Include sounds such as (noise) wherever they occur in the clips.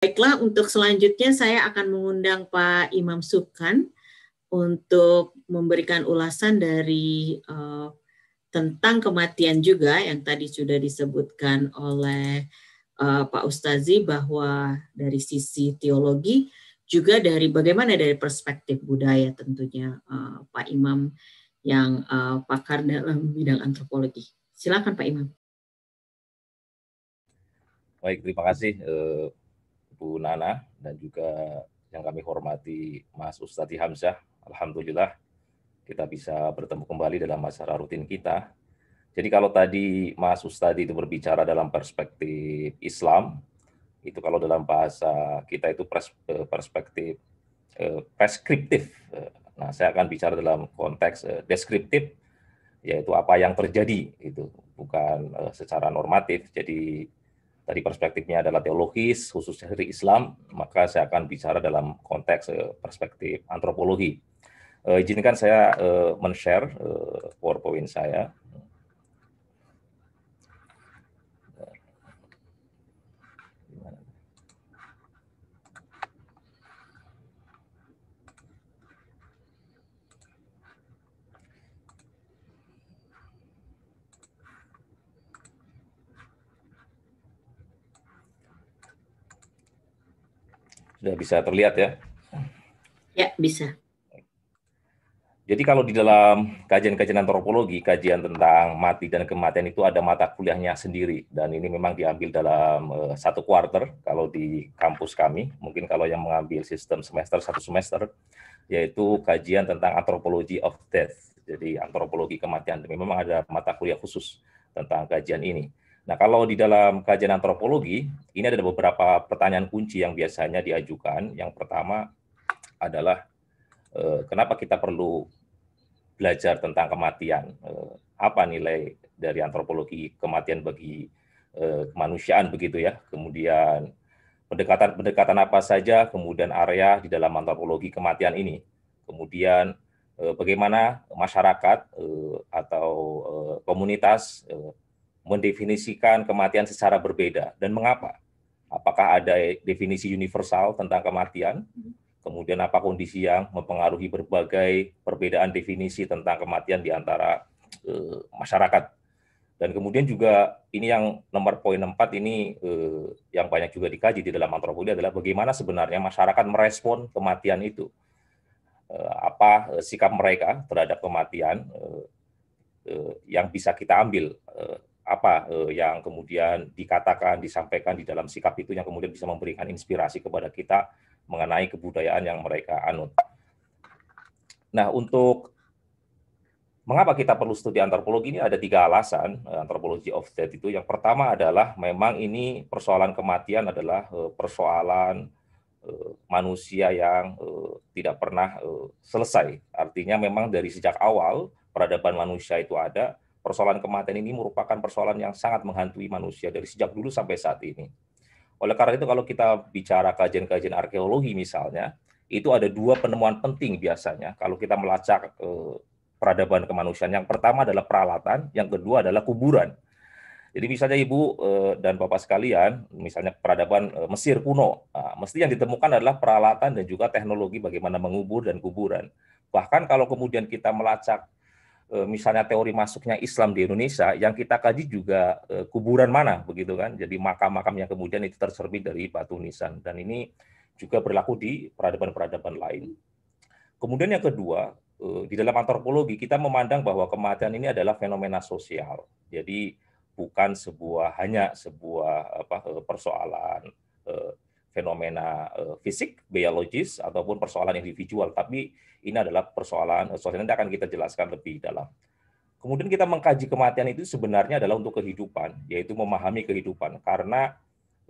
Baiklah, untuk selanjutnya saya akan mengundang Pak Imam Subkan untuk memberikan ulasan dari uh, tentang kematian juga yang tadi sudah disebutkan oleh uh, Pak Ustazi bahwa dari sisi teologi juga dari bagaimana dari perspektif budaya tentunya uh, Pak Imam yang uh, pakar dalam bidang antropologi. Silakan Pak Imam. Baik, terima kasih uh Bu Nana dan juga yang kami hormati Mas Ustadz Hamzah. Alhamdulillah kita bisa bertemu kembali dalam acara rutin kita. Jadi kalau tadi Mas Ustadz itu berbicara dalam perspektif Islam, itu kalau dalam bahasa kita itu eh, perspektif eh, preskriptif. Nah, saya akan bicara dalam konteks eh, deskriptif, yaitu apa yang terjadi itu bukan secara normatif. Jadi dari perspektifnya adalah teologis, khususnya dari Islam, maka saya akan bicara dalam konteks eh, perspektif antropologi. Eh, izinkan saya eh, men-share PowerPoint saya. Sudah bisa terlihat ya? Ya, bisa. Jadi kalau di dalam kajian-kajian antropologi, kajian tentang mati dan kematian itu ada mata kuliahnya sendiri. Dan ini memang diambil dalam eh, satu quarter kalau di kampus kami. Mungkin kalau yang mengambil sistem semester, satu semester, yaitu kajian tentang antropologi of death. Jadi antropologi kematian. Memang ada mata kuliah khusus tentang kajian ini. Nah, kalau di dalam kajian antropologi, ini ada beberapa pertanyaan kunci yang biasanya diajukan. Yang pertama adalah eh, kenapa kita perlu belajar tentang kematian? Eh, apa nilai dari antropologi kematian bagi eh, kemanusiaan begitu ya? Kemudian pendekatan-pendekatan apa saja, kemudian area di dalam antropologi kematian ini. Kemudian bagaimana masyarakat atau komunitas mendefinisikan kematian secara berbeda dan mengapa? Apakah ada definisi universal tentang kematian? Kemudian apa kondisi yang mempengaruhi berbagai perbedaan definisi tentang kematian di antara e, masyarakat? Dan kemudian juga ini yang nomor poin empat ini e, yang banyak juga dikaji di dalam antropologi adalah bagaimana sebenarnya masyarakat merespon kematian itu. E, apa sikap mereka terhadap kematian e, e, yang bisa kita ambil E, apa eh, yang kemudian dikatakan, disampaikan di dalam sikap itu yang kemudian bisa memberikan inspirasi kepada kita mengenai kebudayaan yang mereka anut. Nah, untuk mengapa kita perlu studi antropologi ini ada tiga alasan eh, antropologi of death itu. Yang pertama adalah memang ini persoalan kematian adalah eh, persoalan eh, manusia yang tidak pernah selesai. Artinya memang dari sejak awal peradaban manusia itu ada, persoalan kematian ini merupakan persoalan yang sangat menghantui manusia dari sejak dulu sampai saat ini. Oleh karena itu kalau kita bicara kajian-kajian arkeologi misalnya, itu ada dua penemuan penting biasanya kalau kita melacak eh, peradaban kemanusiaan. Yang pertama adalah peralatan, yang kedua adalah kuburan. Jadi misalnya Ibu eh, dan Bapak sekalian, misalnya peradaban eh, Mesir kuno, nah, mesti yang ditemukan adalah peralatan dan juga teknologi bagaimana mengubur dan kuburan. Bahkan kalau kemudian kita melacak Eh, misalnya teori masuknya Islam di Indonesia, yang kita kaji juga eh, kuburan mana, begitu kan? Jadi makam-makam yang kemudian itu tercermin dari batu nisan, dan ini juga berlaku di peradaban-peradaban lain. Kemudian yang kedua, eh, di dalam antropologi kita memandang bahwa kematian ini adalah fenomena sosial. Jadi bukan sebuah hanya sebuah apa persoalan fenomena eh, fisik, biologis, ataupun persoalan individual. Tapi ini adalah persoalan eh, sosial. Nanti akan kita jelaskan lebih dalam. Kemudian kita mengkaji kematian itu sebenarnya adalah untuk kehidupan, yaitu memahami kehidupan. Karena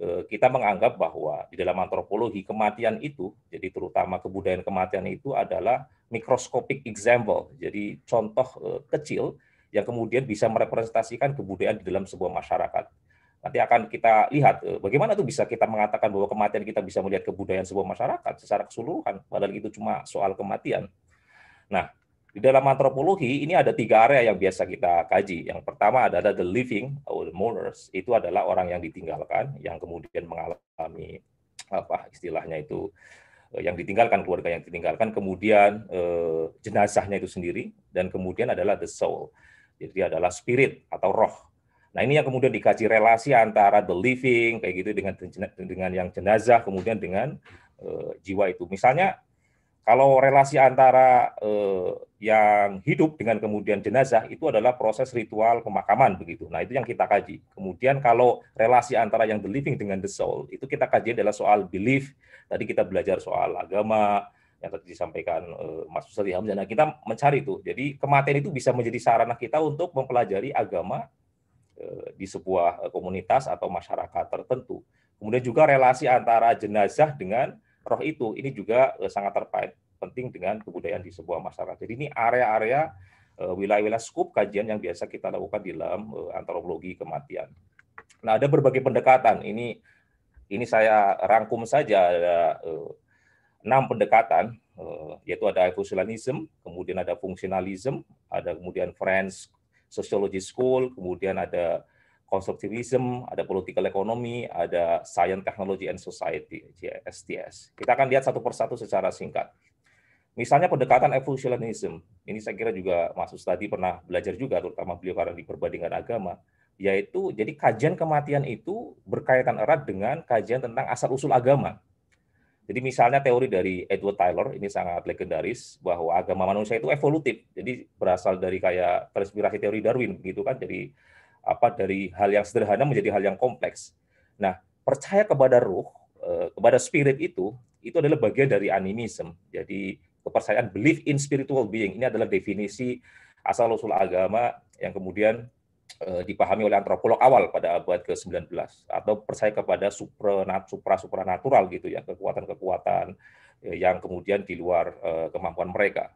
eh, kita menganggap bahwa di dalam antropologi kematian itu, jadi terutama kebudayaan kematian itu adalah mikroskopik example, jadi contoh kecil yang kemudian bisa merepresentasikan kebudayaan di dalam sebuah masyarakat Nanti akan kita lihat eh, bagaimana tuh bisa kita mengatakan bahwa kematian kita bisa melihat kebudayaan sebuah masyarakat secara keseluruhan, padahal itu cuma soal kematian. Nah, di dalam antropologi ini ada tiga area yang biasa kita kaji. Yang pertama adalah the living or the mourners. Itu adalah orang yang ditinggalkan, yang kemudian mengalami apa istilahnya itu eh, yang ditinggalkan keluarga yang ditinggalkan, kemudian eh, jenazahnya itu sendiri, dan kemudian adalah the soul. Jadi adalah spirit atau roh Nah ini yang kemudian dikaji relasi antara the living kayak gitu dengan dengan yang jenazah kemudian dengan uh, jiwa itu. Misalnya kalau relasi antara uh, yang hidup dengan kemudian jenazah itu adalah proses ritual pemakaman begitu. Nah itu yang kita kaji. Kemudian kalau relasi antara yang the living dengan the soul itu kita kaji adalah soal belief. Tadi kita belajar soal agama yang tadi disampaikan uh, Mas Ustaz Hamzah. Nah kita mencari itu. Jadi kematian itu bisa menjadi sarana kita untuk mempelajari agama Eh, di sebuah eh, komunitas atau masyarakat tertentu. Kemudian juga relasi antara jenazah dengan roh itu ini juga eh, sangat terkait penting dengan kebudayaan di sebuah masyarakat. Jadi ini area-area wilayah-wilayah skup kajian yang biasa kita lakukan di dalam antropologi kematian. Nah, ada berbagai pendekatan. Ini ini saya rangkum saja ada enam pendekatan yaitu ada evolutionism, kemudian ada fungsionalism, ada kemudian French sociology school, kemudian ada constructivism, ada political economy, ada science, technology, and society, STS. Kita akan lihat satu persatu secara singkat. Misalnya pendekatan evolutionism, ini saya kira juga Mas tadi pernah belajar juga, terutama beliau karena di perbandingan agama, yaitu jadi kajian kematian itu berkaitan erat dengan kajian tentang asal-usul agama. Jadi misalnya teori dari Edward Taylor ini sangat legendaris bahwa agama manusia itu evolutif. Jadi berasal dari kayak transpirasi teori Darwin gitu kan. Jadi apa dari hal yang sederhana menjadi hal yang kompleks. Nah, percaya kepada ruh, eh, kepada spirit itu itu adalah bagian dari animisme. Jadi kepercayaan belief in spiritual being ini adalah definisi asal usul agama yang kemudian Eh, dipahami oleh antropolog awal pada abad ke-19 atau percaya kepada supra supranatural gitu ya kekuatan-kekuatan eh, yang kemudian di luar eh, kemampuan mereka.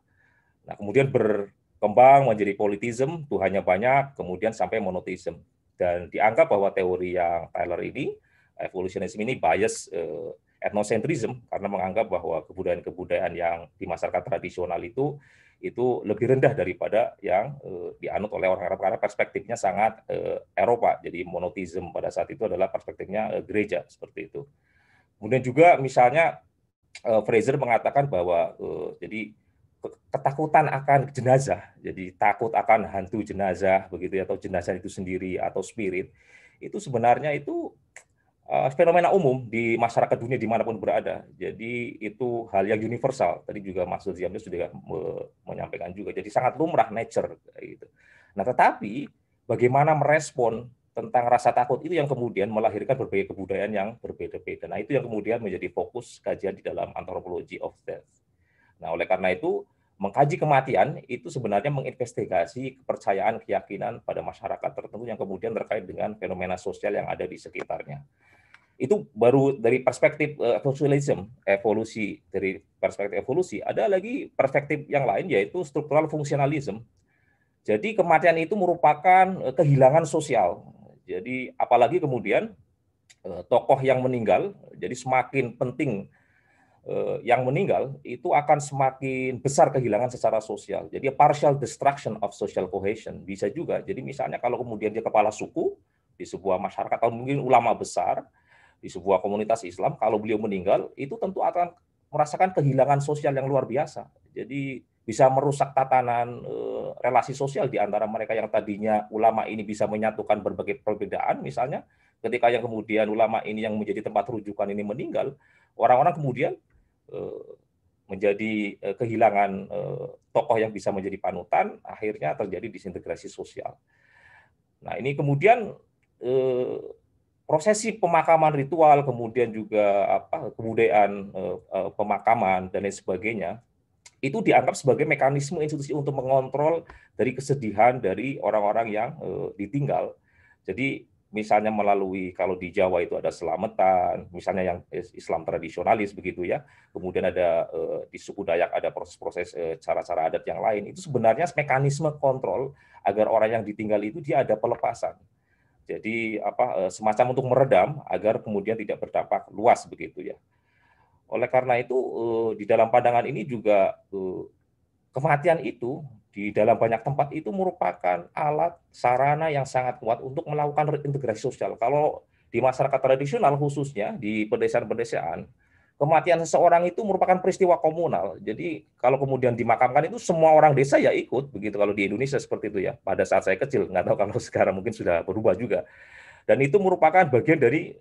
Nah, kemudian berkembang menjadi politism, Tuhannya banyak, kemudian sampai monoteism dan dianggap bahwa teori yang Tyler ini evolutionism ini bias etnocentrism karena menganggap bahwa kebudayaan-kebudayaan yang di masyarakat tradisional itu itu lebih rendah daripada yang eh, dianut oleh orang Arab karena perspektifnya sangat eh, Eropa. Jadi monotisme pada saat itu adalah perspektifnya eh, gereja seperti itu. Kemudian juga misalnya eh, Fraser mengatakan bahwa eh, jadi ketakutan akan jenazah, jadi takut akan hantu jenazah begitu ya, atau jenazah itu sendiri atau spirit itu sebenarnya itu Eh, fenomena umum di masyarakat dunia dimanapun berada. Jadi itu hal yang universal. Tadi juga Mas Zulziamnya sudah me menyampaikan juga. Jadi sangat lumrah nature. Gitu. Nah tetapi bagaimana merespon tentang rasa takut itu yang kemudian melahirkan berbagai kebudayaan yang berbeda-beda. Nah itu yang kemudian menjadi fokus kajian di dalam anthropology of death. Nah oleh karena itu mengkaji kematian itu sebenarnya menginvestigasi kepercayaan keyakinan pada masyarakat tertentu yang kemudian terkait dengan fenomena sosial yang ada di sekitarnya itu baru dari perspektif uh, evolutionism, evolusi dari perspektif evolusi. Ada lagi perspektif yang lain yaitu struktural fungsionalism. Jadi kematian itu merupakan eh, kehilangan sosial. Jadi apalagi kemudian eh, tokoh yang meninggal, jadi semakin penting yang meninggal itu akan semakin besar kehilangan secara sosial. Jadi partial destruction of social cohesion bisa juga. Jadi misalnya kalau kemudian dia kepala suku di sebuah masyarakat atau mungkin ulama besar, di sebuah komunitas Islam kalau beliau meninggal itu tentu akan merasakan kehilangan sosial yang luar biasa. Jadi bisa merusak tatanan eh, relasi sosial di antara mereka yang tadinya ulama ini bisa menyatukan berbagai perbedaan misalnya ketika yang kemudian ulama ini yang menjadi tempat rujukan ini meninggal, orang-orang kemudian eh, menjadi eh, kehilangan tokoh yang bisa menjadi panutan, akhirnya terjadi disintegrasi sosial. Nah, ini kemudian prosesi pemakaman ritual, kemudian juga apa kebudayaan eh, eh, pemakaman dan lain sebagainya itu dianggap sebagai mekanisme institusi untuk mengontrol dari kesedihan dari orang-orang yang eh, ditinggal. Jadi misalnya melalui kalau di Jawa itu ada selamatan, misalnya yang Islam tradisionalis begitu ya. Kemudian ada eh, di suku Dayak ada proses-proses eh, cara-cara adat yang lain. Itu sebenarnya mekanisme kontrol agar orang yang ditinggal itu dia ada pelepasan jadi apa eh, semacam untuk meredam agar kemudian tidak berdampak luas begitu ya. Oleh karena itu eh, di dalam pandangan ini juga eh, kematian itu di dalam banyak tempat itu merupakan alat sarana yang sangat kuat untuk melakukan reintegrasi sosial. Kalau di masyarakat tradisional khususnya di pedesaan-pedesaan, kematian seseorang itu merupakan peristiwa komunal. Jadi kalau kemudian dimakamkan itu semua orang desa ya ikut begitu kalau di Indonesia seperti itu ya. Pada saat saya kecil nggak tahu kalau (laughs) sekarang mungkin sudah berubah juga. Dan itu merupakan bagian dari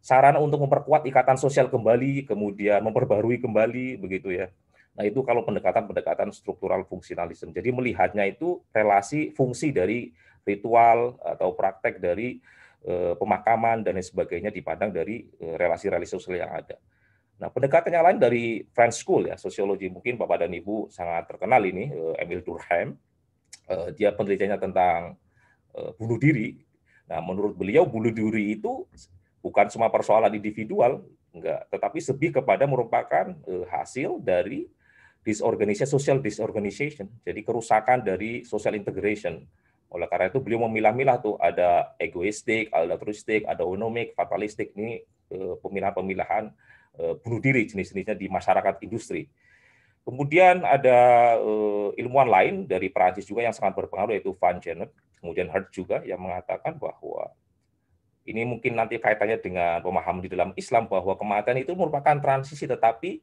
sarana untuk memperkuat ikatan sosial kembali, kemudian memperbarui kembali begitu ya. Nah, itu kalau pendekatan-pendekatan struktural fungsionalisme. Jadi melihatnya itu relasi fungsi dari ritual atau praktek dari eh, pemakaman dan lain sebagainya dipandang dari eh, relasi-relasi sosial yang ada. Nah, pendekatan yang lain dari French School ya, sosiologi mungkin Bapak dan Ibu sangat terkenal ini, eh, Emil Durkheim. Eh, dia penelitiannya tentang eh, bunuh diri. Nah, menurut beliau bunuh diri itu bukan semua persoalan individual, enggak, tetapi lebih kepada merupakan hasil dari disorganisasi social disorganization, jadi kerusakan dari social integration. Oleh karena itu beliau memilah-milah tuh ada egoistik, ada altruistik, ada onomik, fatalistik ini pemilahan-pemilahan Eh, bunuh diri jenis-jenisnya di masyarakat industri. Kemudian ada eh, ilmuwan lain dari Perancis juga yang sangat berpengaruh yaitu Van Genet, kemudian Hart juga yang mengatakan bahwa ini mungkin nanti kaitannya dengan pemahaman di dalam Islam bahwa kematian itu merupakan transisi tetapi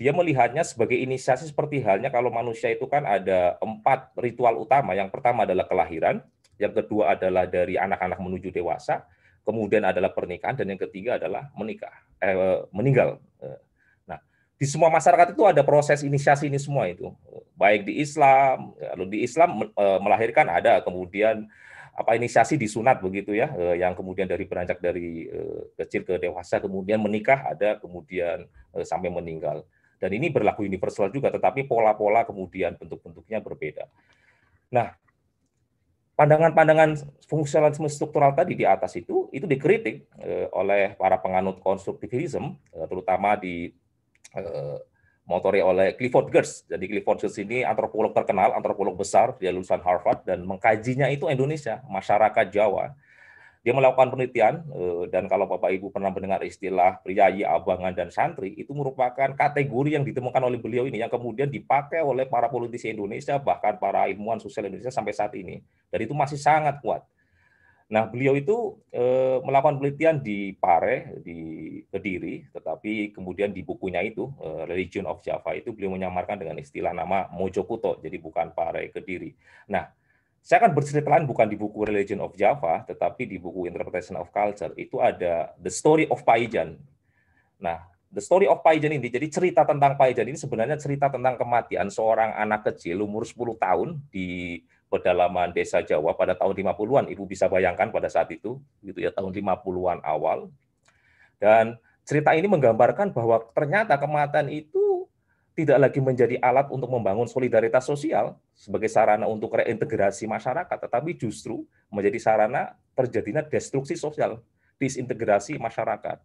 dia melihatnya sebagai inisiasi seperti halnya kalau manusia itu kan ada empat ritual utama. Yang pertama adalah kelahiran, yang kedua adalah dari anak-anak menuju dewasa, kemudian adalah pernikahan dan yang ketiga adalah menikah eh, meninggal. Eh, nah, di semua masyarakat itu ada proses inisiasi ini semua itu. Baik di Islam, ya, lalu di Islam eh, melahirkan ada kemudian apa inisiasi di sunat begitu ya eh, yang kemudian dari beranjak dari kecil ke dewasa kemudian menikah ada kemudian sampai meninggal dan ini berlaku universal juga tetapi pola-pola kemudian bentuk-bentuknya berbeda. Nah, pandangan-pandangan fungsionalisme struktural tadi di atas itu itu dikritik eh, oleh para penganut konstruktivisme eh, terutama di eh, motori oleh Clifford Geertz. Jadi Clifford Geertz ini antropolog terkenal, antropolog besar, dia lulusan Harvard dan mengkajinya itu Indonesia, masyarakat Jawa. Dia melakukan penelitian eh, dan kalau Bapak Ibu pernah mendengar istilah priayi, abangan dan santri itu merupakan kategori yang ditemukan oleh beliau ini yang kemudian dipakai oleh para politisi Indonesia bahkan para ilmuwan sosial Indonesia sampai saat ini dan itu masih sangat kuat. Nah, beliau itu eh, melakukan penelitian di Pare, di Kediri, tetapi kemudian di bukunya itu, eh, Religion of Java, itu beliau menyamarkan dengan istilah nama Mojokuto, jadi bukan Pare Kediri. Nah, saya akan bercerita lain bukan di buku Religion of Java, tetapi di buku Interpretation of Culture itu ada The Story of Paijan. Nah, The Story of Paijan ini, jadi cerita tentang Paijan ini sebenarnya cerita tentang kematian seorang anak kecil umur 10 tahun di pedalaman desa Jawa pada tahun 50-an. Ibu bisa bayangkan pada saat itu, gitu ya, tahun 50-an awal. Dan cerita ini menggambarkan bahwa ternyata kematian itu tidak lagi menjadi alat untuk membangun solidaritas sosial sebagai sarana untuk reintegrasi masyarakat, tetapi justru menjadi sarana terjadinya destruksi sosial, disintegrasi masyarakat.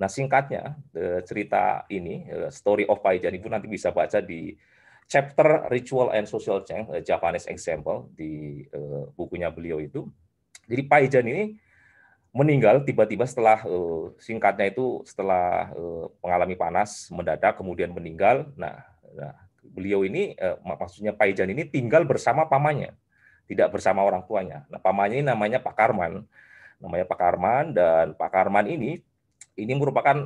Nah singkatnya eh, cerita ini, eh, Story of Paijan, Ibu nanti bisa baca di chapter Ritual and Social Change, eh, Japanese Example, di bukunya beliau itu. Jadi Paijan ini meninggal tiba-tiba setelah eh, singkatnya itu setelah eh, mengalami panas mendadak kemudian meninggal. Nah, nah beliau ini eh, maksudnya Pak Ijan ini tinggal bersama pamannya, tidak bersama orang tuanya. Nah, pamannya ini namanya Pak Karman. Namanya Pak Karman dan Pak Karman ini ini merupakan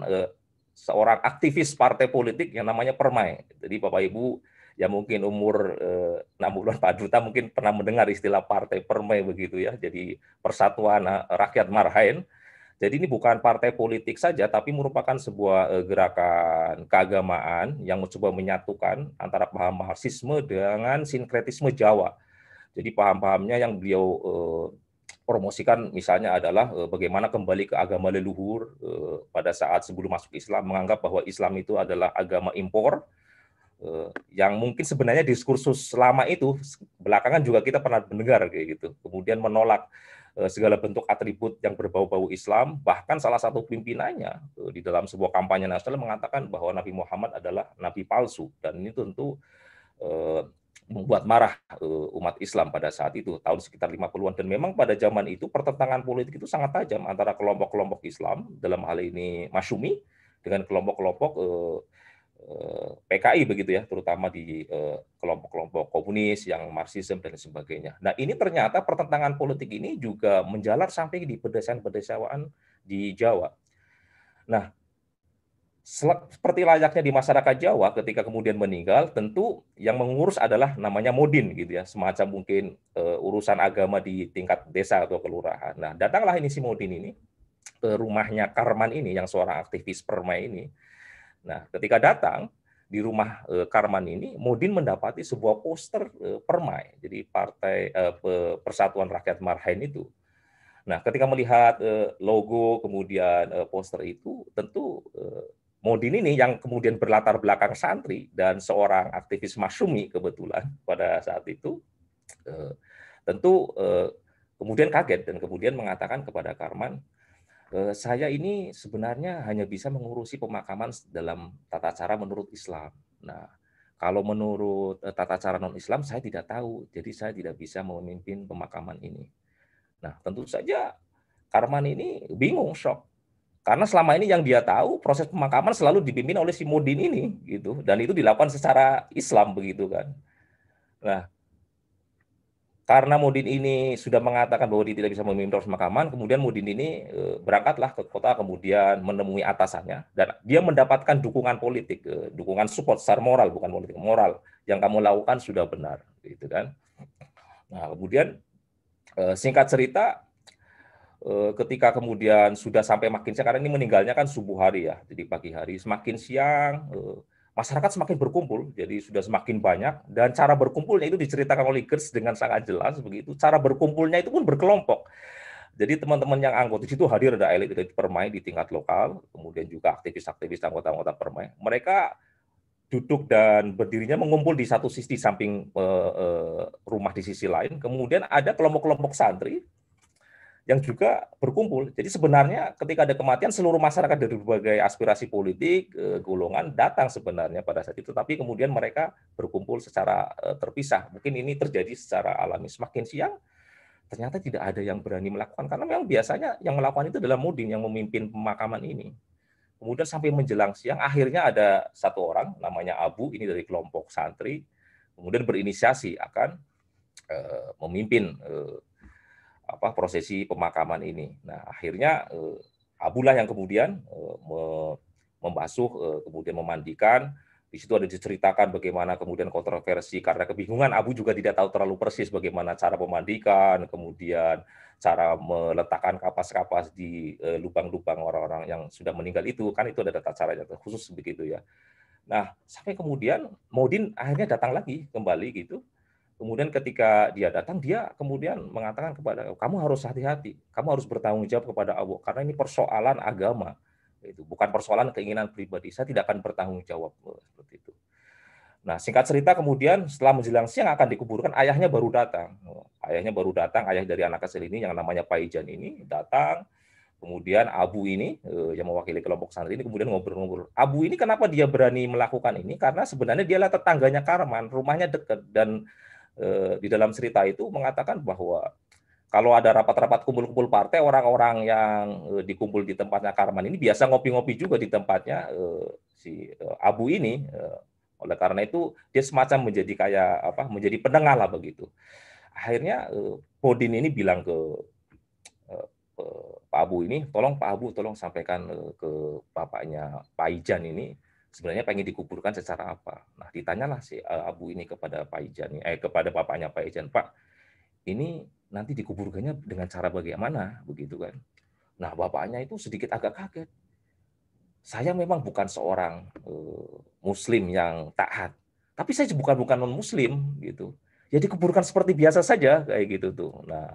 seorang aktivis partai politik yang namanya Permai. Jadi Bapak Ibu ya mungkin umur eh, enam eh, bulan Pak Duta mungkin pernah mendengar istilah partai permai begitu ya, jadi Persatuan eh, Rakyat marhain. Jadi ini bukan partai politik saja, tapi merupakan sebuah eh, gerakan keagamaan yang mencoba menyatukan antara paham marxisme dengan sinkretisme Jawa. Jadi paham-pahamnya yang beliau eh, promosikan misalnya adalah bagaimana kembali ke agama leluhur pada saat sebelum masuk Islam menganggap bahwa Islam itu adalah agama impor Eh, yang mungkin sebenarnya diskursus selama itu belakangan juga kita pernah mendengar kayak gitu. Kemudian menolak eh, segala bentuk atribut yang berbau-bau Islam, bahkan salah satu pimpinannya eh, di dalam sebuah kampanye nasional mengatakan bahwa Nabi Muhammad adalah nabi palsu dan ini tentu membuat marah umat Islam pada saat itu tahun sekitar 50-an dan memang pada zaman itu pertentangan politik itu sangat tajam antara kelompok-kelompok Islam dalam hal ini Masyumi dengan kelompok-kelompok Eh, PKI begitu ya, terutama di eh, kelompok-kelompok komunis yang marxisme dan sebagainya. Nah ini ternyata pertentangan politik ini juga menjalar sampai di pedesaan-pedesaan di Jawa. Nah seperti layaknya di masyarakat Jawa ketika kemudian meninggal tentu yang mengurus adalah namanya modin gitu ya semacam mungkin eh, urusan agama di tingkat desa atau kelurahan. Nah datanglah ini si modin ini ke rumahnya Karman ini yang seorang aktivis permai ini Nah, ketika datang di rumah eh, Karman ini, Modin mendapati sebuah poster eh, Permai, jadi Partai eh, Persatuan Rakyat Marhain itu. Nah, ketika melihat logo kemudian poster itu, tentu Modin ini yang kemudian berlatar belakang santri dan seorang aktivis Masyumi kebetulan pada saat itu, tentu kemudian kaget dan kemudian mengatakan kepada Karman, Eh, saya ini sebenarnya hanya bisa mengurusi pemakaman dalam tata cara menurut Islam. Nah, kalau menurut eh, tata cara non-Islam saya tidak tahu, jadi saya tidak bisa memimpin pemakaman ini. Nah, tentu saja Karman ini bingung, shock. Karena selama ini yang dia tahu proses pemakaman selalu dipimpin oleh si Mudin ini gitu dan itu dilakukan secara Islam begitu kan. Nah, karena Mudin ini sudah mengatakan bahwa dia tidak bisa memimpin proses pemakaman, kemudian Mudin ini eh, berangkatlah ke kota, kemudian menemui atasannya, dan dia mendapatkan dukungan politik, eh, dukungan support secara moral, bukan politik moral. Yang kamu lakukan sudah benar, gitu kan? Nah, kemudian eh, singkat cerita, ketika kemudian sudah sampai makin siang, karena ini meninggalnya kan subuh hari ya, jadi pagi hari, semakin siang masyarakat semakin berkumpul, jadi sudah semakin banyak, dan cara berkumpulnya itu diceritakan oleh Gers dengan sangat jelas begitu. Cara berkumpulnya itu pun berkelompok. Jadi teman-teman yang anggota di situ hadir ada elit-elit permai di tingkat lokal, kemudian juga aktivis-aktivis anggota-anggota permai. Mereka duduk dan berdirinya mengumpul di satu sisi samping uh, uh, rumah di sisi lain. Kemudian ada kelompok-kelompok santri yang juga berkumpul. Jadi sebenarnya ketika ada kematian seluruh masyarakat dari berbagai aspirasi politik, eh, golongan datang sebenarnya pada saat itu, tapi kemudian mereka berkumpul secara eh, terpisah. Mungkin ini terjadi secara alami. Semakin siang ternyata tidak ada yang berani melakukan karena memang biasanya yang melakukan itu adalah mudin yang memimpin pemakaman ini. Kemudian sampai menjelang siang akhirnya ada satu orang namanya Abu ini dari kelompok santri kemudian berinisiasi akan eh, memimpin apa prosesi pemakaman ini. Nah, akhirnya eh, Abulah yang kemudian eh, me, membasuh eh, kemudian memandikan di situ ada diceritakan bagaimana kemudian kontroversi karena kebingungan Abu juga tidak tahu terlalu persis bagaimana cara memandikan, kemudian cara meletakkan kapas-kapas di eh, lubang-lubang orang-orang yang sudah meninggal itu kan itu ada tata caranya khusus begitu ya. Nah, sampai kemudian Modin akhirnya datang lagi kembali gitu Kemudian ketika dia datang, dia kemudian mengatakan kepada kamu harus hati-hati, kamu harus bertanggung jawab kepada Allah karena ini persoalan agama, itu bukan persoalan keinginan pribadi. Saya tidak akan bertanggung jawab seperti itu. Nah, singkat cerita kemudian setelah menjelang siang akan dikuburkan, ayahnya baru datang. Ayahnya baru datang, ayah dari anak kecil ini yang namanya Paijan ini datang. Kemudian Abu ini eh, yang mewakili kelompok santri ini kemudian ngobrol-ngobrol. Abu ini kenapa dia berani melakukan ini? Karena sebenarnya dialah tetangganya Karman, rumahnya dekat dan Eh, di dalam cerita itu mengatakan bahwa kalau ada rapat-rapat kumpul-kumpul partai, orang-orang yang eh, dikumpul di tempatnya Karman ini biasa ngopi-ngopi juga di tempatnya eh, si Abu ini. oleh karena itu dia semacam menjadi kayak apa? Menjadi penengah lah begitu. Akhirnya Bodin ini bilang ke Pak Abu ini, tolong Pak Abu tolong sampaikan ke bapaknya Pak Ijan ini sebenarnya pengen dikuburkan secara apa. Nah, ditanyalah si eh, Abu ini kepada Pak Ijan, eh kepada bapaknya Pak Ijan, Pak, ini nanti dikuburkannya dengan cara bagaimana, begitu kan? Nah, bapaknya itu sedikit agak kaget. Saya memang bukan seorang eh, Muslim yang taat, tapi saya bukan bukan non Muslim gitu. Jadi ya, kuburkan seperti biasa saja kayak gitu tuh. Nah,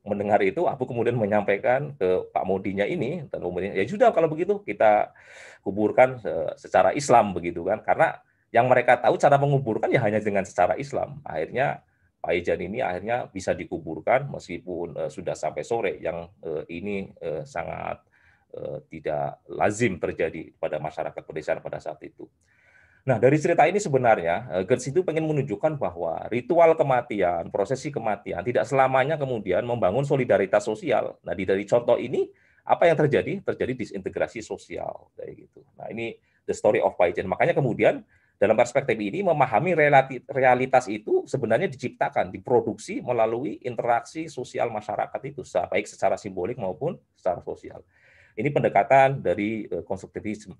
mendengar itu, aku kemudian menyampaikan ke Pak Modinya ini, dan kemudian ya sudah kalau begitu kita kuburkan secara Islam begitu kan, karena yang mereka tahu cara menguburkan ya hanya dengan secara Islam. Akhirnya Pak Ijan ini akhirnya bisa dikuburkan meskipun eh, sudah sampai sore yang eh, ini eh, sangat tidak lazim terjadi pada masyarakat pedesaan pada saat itu. Nah, dari cerita ini sebenarnya eh, Gertz itu pengen menunjukkan bahwa ritual kematian, prosesi kematian tidak selamanya kemudian membangun solidaritas sosial. Nah, di dari contoh ini apa yang terjadi? Terjadi disintegrasi sosial kayak gitu. Nah, ini the story of Pajen. Makanya kemudian dalam perspektif ini memahami realitas itu sebenarnya diciptakan, diproduksi melalui interaksi sosial masyarakat itu, baik secara simbolik maupun secara sosial. Ini pendekatan dari eh, konstruktivisme.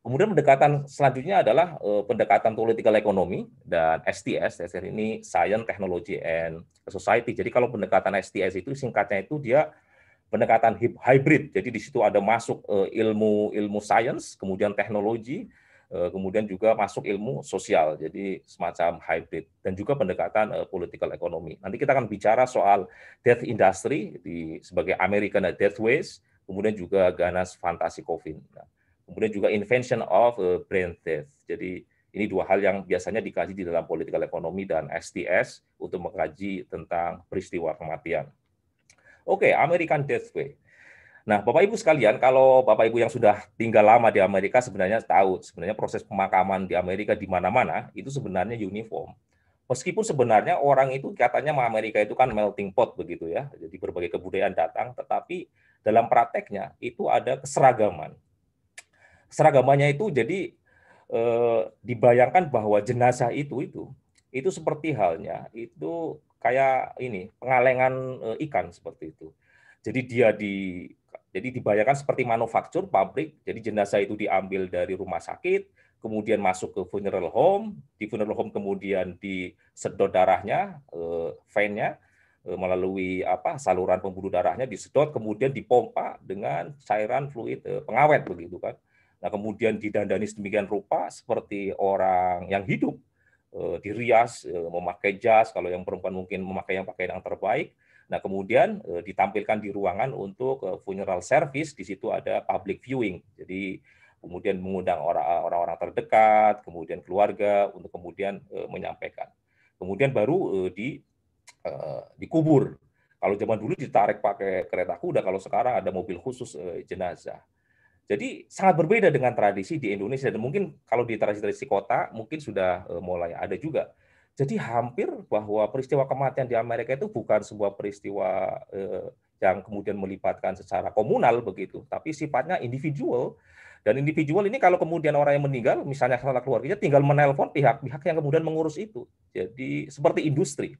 Kemudian pendekatan selanjutnya adalah uh, pendekatan political economy dan STS. STS ini Science, Technology, and Society. Jadi kalau pendekatan STS itu singkatnya itu dia pendekatan hybrid. Jadi di situ ada masuk uh, ilmu ilmu science, kemudian teknologi, uh, eh, kemudian juga masuk ilmu sosial. Jadi semacam hybrid dan juga pendekatan uh, political economy. Nanti kita akan bicara soal death industry di sebagai American death ways, kemudian juga Ganas Fantasi Coffin. Nah, kemudian juga invention of brain death. Jadi ini dua hal yang biasanya dikaji di dalam political economy dan STS untuk mengkaji tentang peristiwa kematian. Oke, okay, American Death Way. Nah, Bapak Ibu sekalian, kalau Bapak Ibu yang sudah tinggal lama di Amerika sebenarnya tahu, sebenarnya proses pemakaman di Amerika di mana-mana itu sebenarnya uniform. Meskipun sebenarnya orang itu katanya Amerika itu kan melting pot begitu ya, jadi berbagai kebudayaan datang, tetapi dalam prakteknya itu ada keseragaman seragamannya itu jadi eh, dibayangkan bahwa jenazah itu itu itu seperti halnya itu kayak ini pengalengan eh, ikan seperti itu. Jadi dia di jadi dibayangkan seperti manufaktur pabrik. Jadi jenazah itu diambil dari rumah sakit, kemudian masuk ke funeral home, di funeral home kemudian disedot darahnya, eh, eh, melalui apa saluran pembuluh darahnya disedot kemudian dipompa dengan cairan fluid eh, pengawet begitu kan Nah, kemudian didandani sedemikian rupa seperti orang yang hidup, eh, dirias, eh, memakai jas, kalau yang perempuan mungkin memakai yang pakaian yang terbaik. Nah, kemudian eh, ditampilkan di ruangan untuk funeral service, di situ ada public viewing. Jadi kemudian mengundang orang-orang terdekat, kemudian keluarga untuk kemudian menyampaikan. Kemudian baru di dikubur. Kalau zaman dulu ditarik pakai kereta kuda, kalau sekarang ada mobil khusus jenazah. Jadi sangat berbeda dengan tradisi di Indonesia dan mungkin kalau di tradisi-tradisi kota mungkin sudah e, mulai ada juga. Jadi hampir bahwa peristiwa kematian di Amerika itu bukan sebuah peristiwa e, yang kemudian melibatkan secara komunal begitu, tapi sifatnya individual. Dan individual ini kalau kemudian orang yang meninggal, misalnya salah keluarganya, tinggal menelpon pihak-pihak yang kemudian mengurus itu. Jadi seperti industri.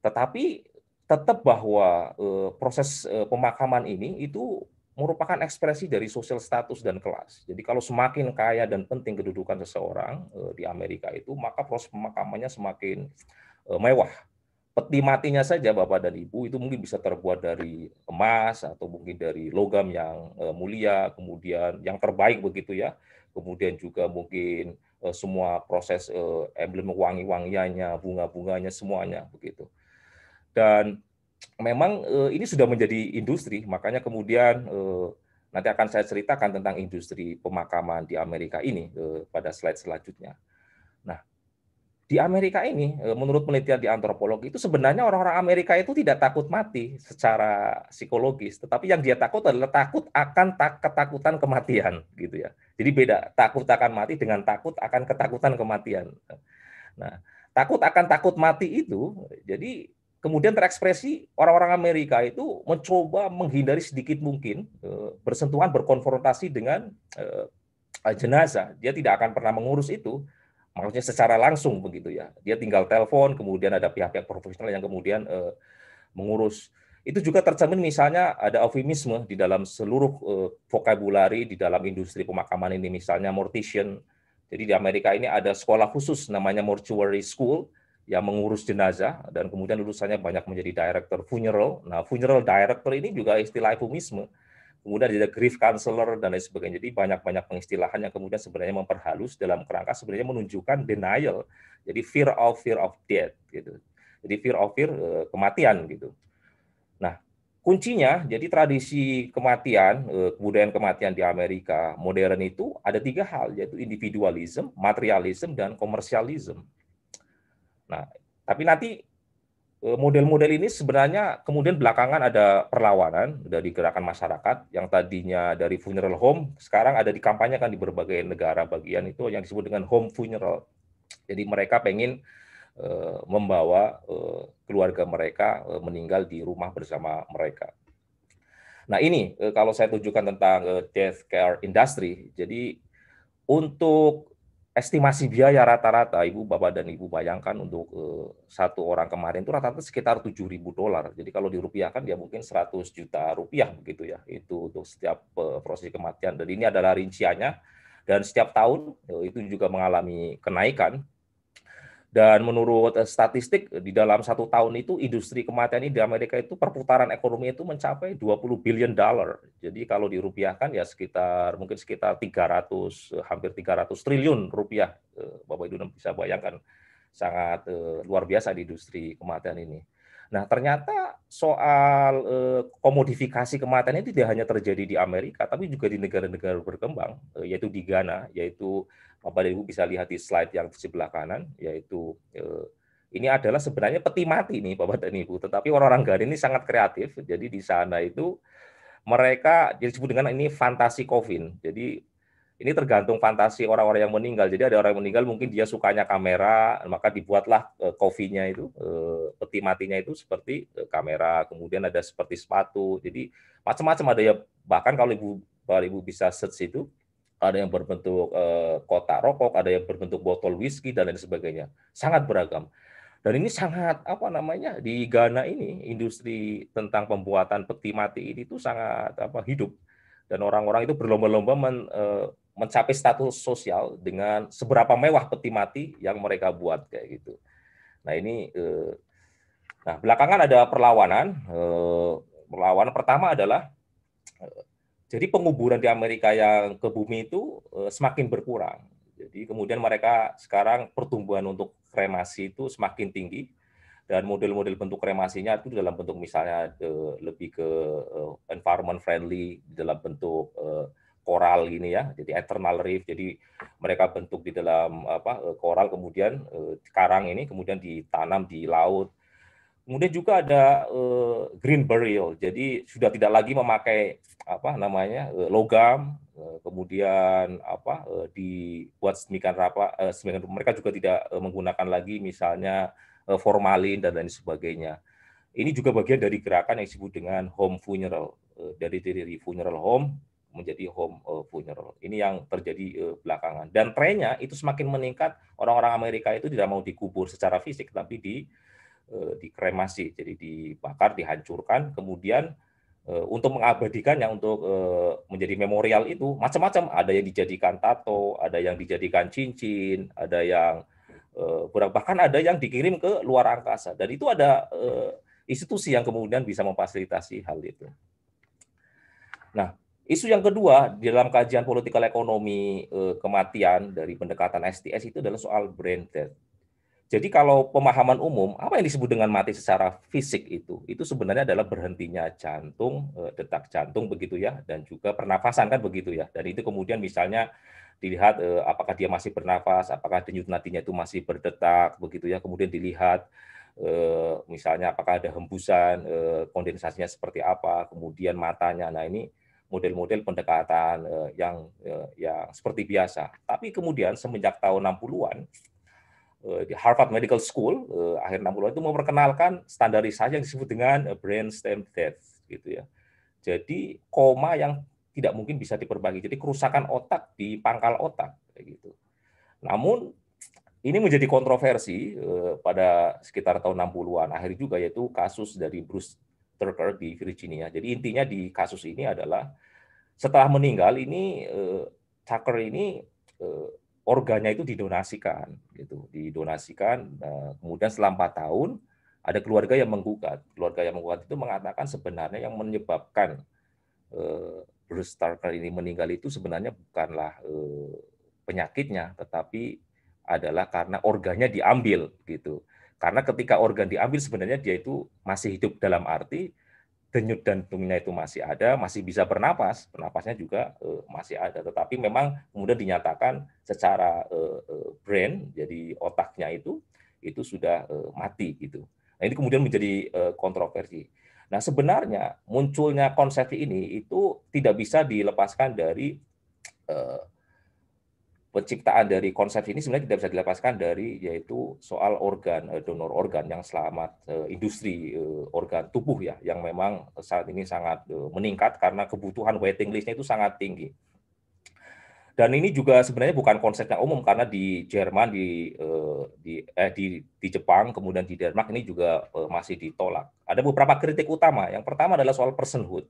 Tetapi tetap bahwa e, proses pemakaman ini itu merupakan ekspresi dari sosial status dan kelas. Jadi kalau semakin kaya dan penting kedudukan seseorang eh, di Amerika itu, maka proses pemakamannya semakin eh, mewah. Peti matinya saja Bapak dan Ibu itu mungkin bisa terbuat dari emas atau mungkin dari logam yang eh, mulia, kemudian yang terbaik begitu ya. Kemudian juga mungkin semua proses emblem wangi-wangiannya, bunga-bunganya semuanya begitu. Dan memang eh, ini sudah menjadi industri, makanya kemudian eh, nanti akan saya ceritakan tentang industri pemakaman di Amerika ini eh, pada slide selanjutnya. Nah, di Amerika ini, eh, menurut penelitian di antropologi itu sebenarnya orang-orang Amerika itu tidak takut mati secara psikologis, tetapi yang dia takut adalah takut akan tak ketakutan kematian, gitu ya. Jadi beda takut akan mati dengan takut akan ketakutan kematian. Nah, takut akan takut mati itu, jadi kemudian terekspresi orang-orang Amerika itu mencoba menghindari sedikit mungkin eh, bersentuhan berkonfrontasi dengan eh, jenazah. Dia tidak akan pernah mengurus itu maksudnya secara langsung begitu ya. Dia tinggal telepon, kemudian ada pihak-pihak profesional yang kemudian eh, mengurus. Itu juga tercermin misalnya ada eufemisme di dalam seluruh vokabulari di dalam industri pemakaman ini misalnya mortician. Jadi di Amerika ini ada sekolah khusus namanya mortuary school yang mengurus jenazah dan kemudian lulusannya banyak menjadi director funeral. Nah, funeral director ini juga istilah eufemisme. Kemudian ada grief counselor dan lain sebagainya. Jadi banyak-banyak pengistilahan yang kemudian sebenarnya memperhalus dalam kerangka sebenarnya menunjukkan denial. Jadi fear of fear of death gitu. Jadi fear of fear eh, kematian gitu. Nah, kuncinya jadi tradisi kematian, eh, kebudayaan kematian di Amerika modern itu ada tiga hal yaitu individualism, materialism dan komersialisme Nah, tapi nanti e, model-model ini sebenarnya kemudian belakangan ada perlawanan dari gerakan masyarakat yang tadinya dari funeral home sekarang ada di kampanye kan di berbagai negara bagian itu yang disebut dengan home funeral. Jadi mereka pengen e, membawa e, keluarga mereka meninggal di rumah bersama mereka. Nah ini kalau saya tunjukkan tentang death care industry, jadi untuk estimasi biaya rata-rata ibu bapak dan ibu bayangkan untuk uh, satu orang kemarin itu rata-rata sekitar tujuh ribu dolar. Jadi kalau dirupiahkan dia mungkin 100 juta rupiah begitu ya. Itu untuk setiap uh, proses kematian. Dan ini adalah rinciannya dan setiap tahun eh, itu juga mengalami kenaikan dan menurut eh, statistik eh, di dalam satu tahun itu industri kematian ini di Amerika itu perputaran ekonomi itu mencapai 20 billion dollar. Jadi kalau dirupiahkan ya sekitar mungkin sekitar 300 eh, hampir 300 triliun rupiah. Bapak Ibu bisa bayangkan sangat luar biasa di industri kematian ini. Nah, ternyata soal eh, komodifikasi kematian itu tidak hanya terjadi di Amerika, tapi juga di negara-negara berkembang, eh, yaitu di Ghana, yaitu Bapak dan Ibu bisa lihat di slide yang di sebelah kanan, yaitu eh, ini adalah sebenarnya peti mati nih Bapak dan Ibu, tetapi orang-orang Ghana ini sangat kreatif, jadi di sana itu mereka disebut dengan ini fantasi coffin. Jadi ini tergantung fantasi orang-orang yang meninggal. Jadi ada orang yang meninggal mungkin dia sukanya kamera, maka dibuatlah eh, kofinya itu, eh, peti matinya itu seperti eh, kamera. Kemudian ada seperti sepatu. Jadi macam-macam ada ya. Bahkan kalau ibu kalau ibu bisa search itu ada yang berbentuk kotak rokok, ada yang berbentuk botol whisky dan lain sebagainya. Sangat beragam. Dan ini sangat apa namanya di Ghana ini industri tentang pembuatan peti mati ini tuh sangat apa hidup dan orang-orang itu berlomba-lomba mencapai status sosial dengan seberapa mewah peti mati yang mereka buat kayak gitu. Nah ini, eh, nah belakangan ada perlawanan. Eh, perlawanan pertama adalah eh, jadi penguburan di Amerika yang ke bumi itu semakin berkurang. Jadi kemudian mereka sekarang pertumbuhan untuk kremasi itu semakin tinggi dan model-model bentuk kremasinya itu dalam bentuk misalnya lebih ke environment friendly dalam bentuk koral gini ya, jadi eternal reef. Jadi mereka bentuk di dalam apa eh, koral kemudian eh, karang ini kemudian ditanam di laut. Kemudian juga ada eh, green burial. Jadi sudah tidak lagi memakai apa namanya logam, kemudian apa dibuat semikian rapa semikan mereka juga tidak menggunakan lagi misalnya formalin dan lain sebagainya. Ini juga bagian dari gerakan yang disebut dengan home funeral. dari diri funeral home menjadi home uh, funeral. Ini yang terjadi uh, belakangan. Dan trennya itu semakin meningkat. Orang-orang Amerika itu tidak mau dikubur secara fisik, tapi di uh, dikremasi, jadi dibakar, dihancurkan, kemudian untuk mengabadikannya untuk menjadi memorial itu macam-macam. Ada yang dijadikan tato, ada yang dijadikan cincin, ada yang uh, bahkan ada yang dikirim ke luar angkasa. Dan itu ada institusi yang kemudian bisa memfasilitasi hal itu. Nah, Isu yang kedua di dalam kajian politikal ekonomi eh, kematian dari pendekatan STS itu adalah soal brain death. Jadi kalau pemahaman umum, apa yang disebut dengan mati secara fisik itu, itu sebenarnya adalah berhentinya jantung, eh, detak jantung begitu ya, dan juga pernafasan kan begitu ya. Dan itu kemudian misalnya dilihat eh, apakah dia masih bernafas, apakah denyut nadinya itu masih berdetak begitu ya. Kemudian dilihat eh, misalnya apakah ada hembusan, eh, kondensasinya seperti apa, kemudian matanya. Nah ini model-model pendekatan eh, yang eh, yang seperti biasa. Tapi kemudian semenjak tahun 60-an eh, di Harvard Medical School eh, akhir 60-an itu memperkenalkan standarisasi yang disebut dengan brainstem death gitu ya. Jadi koma yang tidak mungkin bisa diperbagi, Jadi kerusakan otak di pangkal otak gitu. Namun ini menjadi kontroversi pada sekitar tahun 60-an akhir juga yaitu kasus dari Bruce Turker di Virginia. Jadi intinya di kasus ini adalah setelah meninggal ini uh, Tucker ini uh, organnya itu didonasikan gitu, didonasikan. Nah, kemudian selama empat tahun ada keluarga yang menggugat. Keluarga yang menggugat itu mengatakan sebenarnya yang menyebabkan uh, Bruce Tucker ini meninggal itu sebenarnya bukanlah uh, penyakitnya, tetapi adalah karena organnya diambil gitu. Karena ketika organ diambil sebenarnya dia itu masih hidup dalam arti denyut dan jantungnya itu masih ada, masih bisa bernapas, bernapasnya juga uh, masih ada. Tetapi memang kemudian dinyatakan secara uh, uh, brain, jadi otaknya itu itu sudah uh, mati gitu. Nah ini kemudian menjadi uh, kontroversi. Nah sebenarnya munculnya konsep ini itu tidak bisa dilepaskan dari uh, penciptaan dari konsep ini sebenarnya tidak bisa dilepaskan dari yaitu soal organ eh, donor organ yang selamat eh, industri eh, organ tubuh ya yang memang saat ini sangat meningkat karena kebutuhan waiting listnya itu sangat tinggi. Dan ini juga sebenarnya bukan konsep yang umum karena di Jerman di di eh, di, di Jepang kemudian di Denmark ini juga masih ditolak. Ada beberapa kritik utama. Yang pertama adalah soal personhood.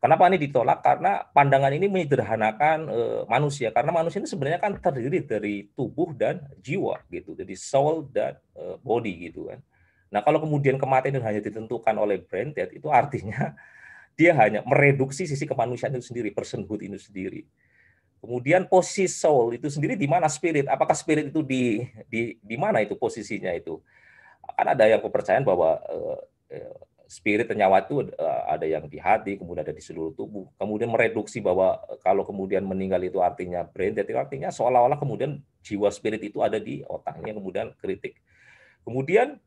Kenapa ini ditolak? Karena pandangan ini menyederhanakan e, manusia. Karena manusia ini sebenarnya kan terdiri dari tubuh dan jiwa gitu, jadi soul dan e, body gitu kan. Nah kalau kemudian kematian itu hanya ditentukan oleh brand death, itu artinya (laughs) dia hanya mereduksi sisi kemanusiaan itu sendiri, personhood itu sendiri. Kemudian posisi soul itu sendiri di mana spirit? Apakah spirit itu di di di mana itu posisinya itu? Kan ada yang kepercayaan bahwa e, spirit nyawa itu eh, ada yang di hati, kemudian ada di seluruh tubuh. Kemudian mereduksi bahwa eh, kalau kemudian meninggal itu artinya brain dead, artinya seolah-olah kemudian jiwa spirit itu ada di otaknya, kemudian kritik. Kemudian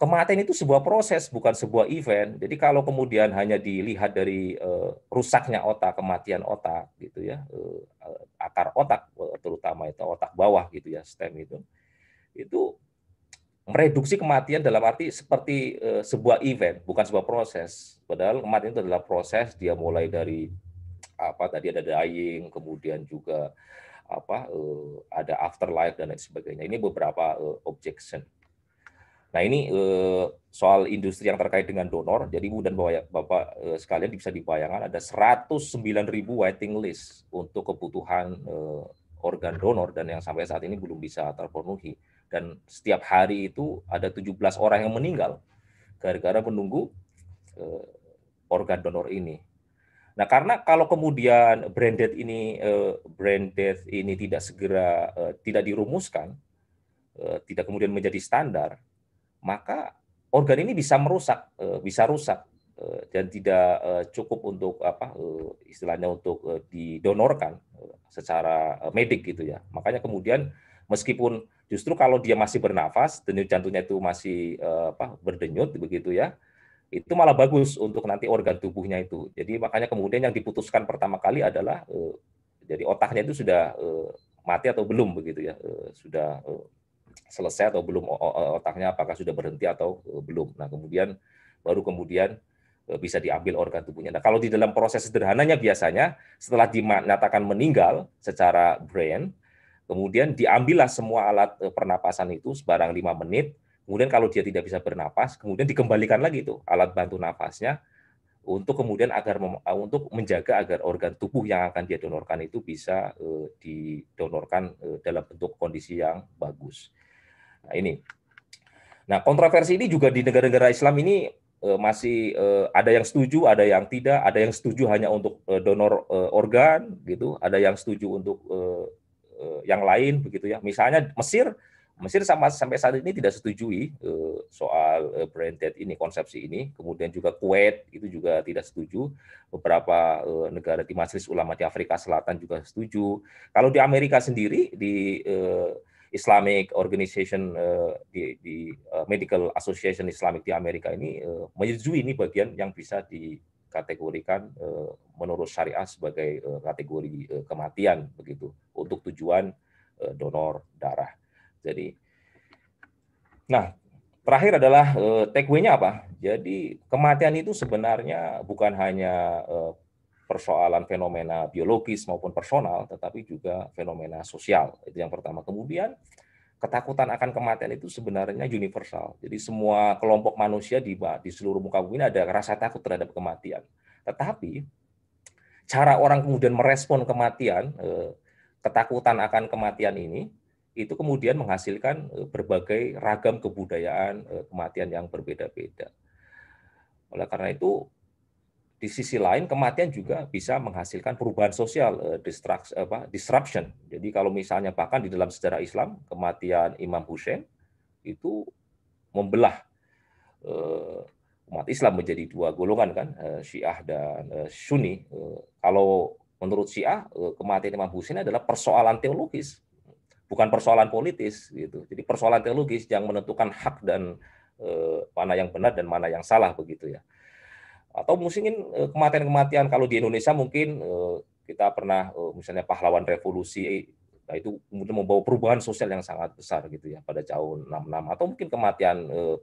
kematian itu sebuah proses, bukan sebuah event. Jadi kalau kemudian hanya dilihat dari eh, rusaknya otak, kematian otak, gitu ya, akar otak terutama itu otak bawah gitu ya, stem itu, itu mereduksi kematian dalam arti seperti eh, sebuah event, bukan sebuah proses. Padahal kematian itu adalah proses, dia mulai dari apa tadi ada dying, kemudian juga apa eh, ada afterlife dan lain sebagainya. Ini beberapa eh, objection. Nah ini soal industri yang terkait dengan donor. Jadi Ibu dan Bapak, Bapak sekalian bisa dibayangkan ada 109 ribu waiting list untuk kebutuhan organ donor dan yang sampai saat ini belum bisa terpenuhi dan setiap hari itu ada 17 orang yang meninggal gara-gara menunggu eh, organ donor ini. Nah, karena kalau kemudian branded ini eh, branded ini tidak segera eh, tidak dirumuskan, eh, tidak kemudian menjadi standar, maka organ ini bisa merusak, eh, bisa rusak eh, dan tidak eh, cukup untuk apa eh, istilahnya untuk didonorkan secara medik gitu ya. Makanya kemudian meskipun Justru kalau dia masih bernafas, denyut jantungnya itu masih eh, apa, berdenyut begitu ya, itu malah bagus untuk nanti organ tubuhnya itu. Jadi makanya kemudian yang diputuskan pertama kali adalah eh, jadi otaknya itu sudah eh, mati atau belum begitu ya, eh, sudah selesai atau belum otaknya apakah sudah berhenti atau belum. Nah kemudian baru kemudian bisa diambil organ tubuhnya. Nah kalau di dalam proses sederhananya biasanya setelah dinyatakan meninggal secara brain Kemudian diambillah semua alat e, pernapasan itu sebarang lima menit. Kemudian kalau dia tidak bisa bernapas, kemudian dikembalikan lagi itu alat bantu nafasnya untuk kemudian agar e, untuk menjaga agar organ tubuh yang akan dia donorkan itu bisa uh, didonorkan uh, dalam bentuk kondisi yang bagus. Nah, ini. Nah, kontroversi ini juga di negara-negara Islam ini uh, masih uh, ada yang setuju, ada yang tidak, ada yang setuju hanya untuk uh, donor uh, organ gitu, ada yang setuju untuk uh, Eh, yang lain begitu ya. Misalnya Mesir, Mesir sama sampai saat ini tidak setujui eh, soal eh, branded ini konsepsi ini. Kemudian juga Kuwait itu juga tidak setuju. Beberapa negara di Majelis Ulama di Afrika Selatan juga setuju. Kalau di Amerika sendiri di Islamic Organization di, di Medical Association Islamic di Amerika ini menyetujui ini bagian yang bisa di dikategorikan eh, menurut syariah sebagai eh, kategori eh, kematian begitu untuk tujuan donor darah. Jadi nah, terakhir adalah takeaway-nya apa? Jadi kematian itu sebenarnya bukan hanya persoalan fenomena biologis maupun personal tetapi juga fenomena sosial. Itu yang pertama. Kemudian ketakutan akan kematian itu sebenarnya universal. Jadi semua kelompok manusia di di seluruh muka bumi ini ada rasa takut terhadap kematian. Tetapi cara orang kemudian merespon kematian, eh, ketakutan akan kematian ini itu kemudian menghasilkan eh, berbagai ragam kebudayaan eh, kematian yang berbeda-beda. Oleh karena itu di sisi lain kematian juga bisa menghasilkan perubahan sosial eh, disruption. Jadi kalau misalnya bahkan di dalam sejarah Islam kematian Imam Hussein itu membelah eh, umat Islam menjadi dua golongan kan eh, Syiah dan Sunni. Kalau menurut Syiah kematian Imam Hussein adalah persoalan teologis bukan persoalan politis gitu. Jadi persoalan teologis yang menentukan hak dan mana yang benar dan mana yang salah begitu ya atau mungkin eh, kematian-kematian kalau di Indonesia mungkin eh, kita pernah eh, misalnya pahlawan revolusi nah itu kemudian membawa perubahan sosial yang sangat besar gitu ya pada tahun 66 atau mungkin kematian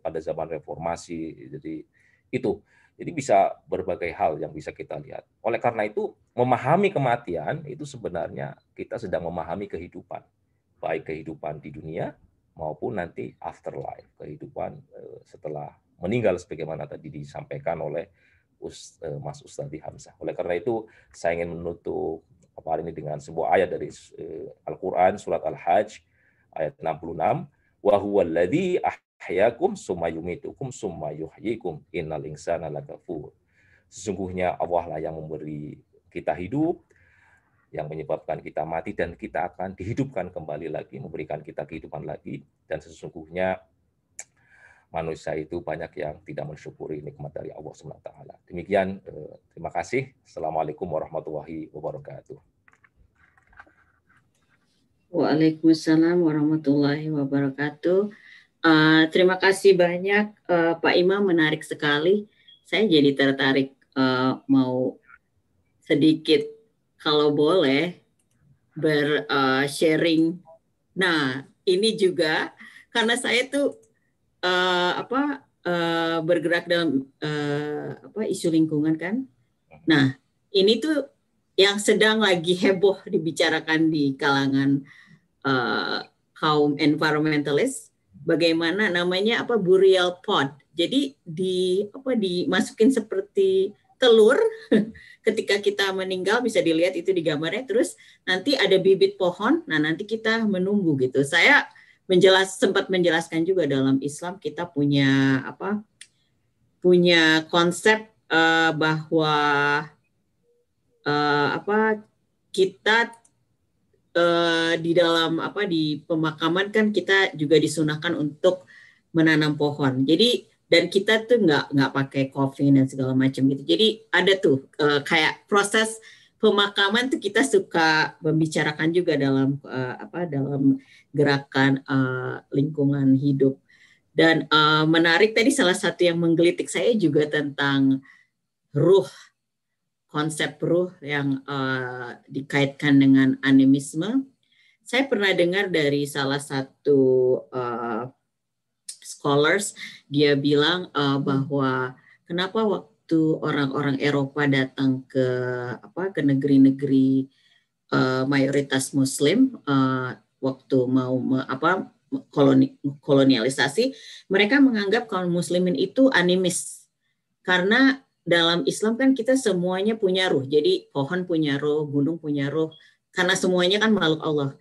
pada zaman reformasi jadi itu jadi bisa berbagai hal yang bisa kita lihat oleh karena itu memahami kematian itu sebenarnya kita sedang memahami kehidupan baik kehidupan di dunia maupun nanti afterlife kehidupan setelah meninggal sebagaimana tadi disampaikan oleh Eh, Mas Ustadi Hamzah. Oleh karena itu, saya ingin menutup hari ini dengan sebuah ayat dari eh, Al-Quran, surat Al-Hajj, ayat 66, وَهُوَ الَّذِي أَحْيَاكُمْ ثُمَّ يُمِتُكُمْ ثُمَّ يُحْيِيكُم إِنَّ الْإِنْسَانَ لَكَفُورٌ Sesungguhnya Allah lah yang memberi kita hidup, yang menyebabkan kita mati, dan kita akan dihidupkan kembali lagi, memberikan kita kehidupan lagi, dan sesungguhnya manusia itu banyak yang tidak mensyukuri nikmat dari Allah SWT. Demikian, eh, terima kasih. Assalamualaikum warahmatullahi wabarakatuh. Waalaikumsalam warahmatullahi wabarakatuh. Uh, terima kasih banyak uh, Pak Imam, menarik sekali. Saya jadi tertarik uh, mau sedikit kalau boleh ber-sharing. Uh, nah, ini juga karena saya tuh uh, apa uh, bergerak dalam uh, apa isu lingkungan kan. Nah, ini tuh yang sedang lagi heboh dibicarakan di kalangan uh, kaum environmentalist bagaimana namanya apa burial pod. Jadi di apa dimasukin seperti telur (laughs) ketika kita meninggal bisa dilihat itu di gambarnya terus nanti ada bibit pohon. Nah, nanti kita menunggu gitu. Saya menjelas sempat menjelaskan juga dalam Islam kita punya apa punya konsep uh, bahwa uh, apa kita uh, di dalam apa di pemakaman kan kita juga disunahkan untuk menanam pohon jadi dan kita tuh nggak nggak pakai coffin dan segala macam gitu jadi ada tuh uh, kayak proses pemakaman tuh kita suka membicarakan juga dalam uh, apa dalam gerakan uh, lingkungan hidup dan uh, menarik tadi salah satu yang menggelitik saya juga tentang ruh konsep ruh yang uh, dikaitkan dengan animisme saya pernah dengar dari salah satu uh, scholars dia bilang uh, bahwa kenapa waktu itu orang-orang Eropa datang ke apa ke negeri-negeri uh, mayoritas Muslim uh, waktu mau me, apa koloni, kolonialisasi, mereka menganggap kaum Muslimin itu animis karena dalam Islam kan kita semuanya punya ruh, jadi pohon punya ruh, gunung punya ruh, karena semuanya kan makhluk Allah.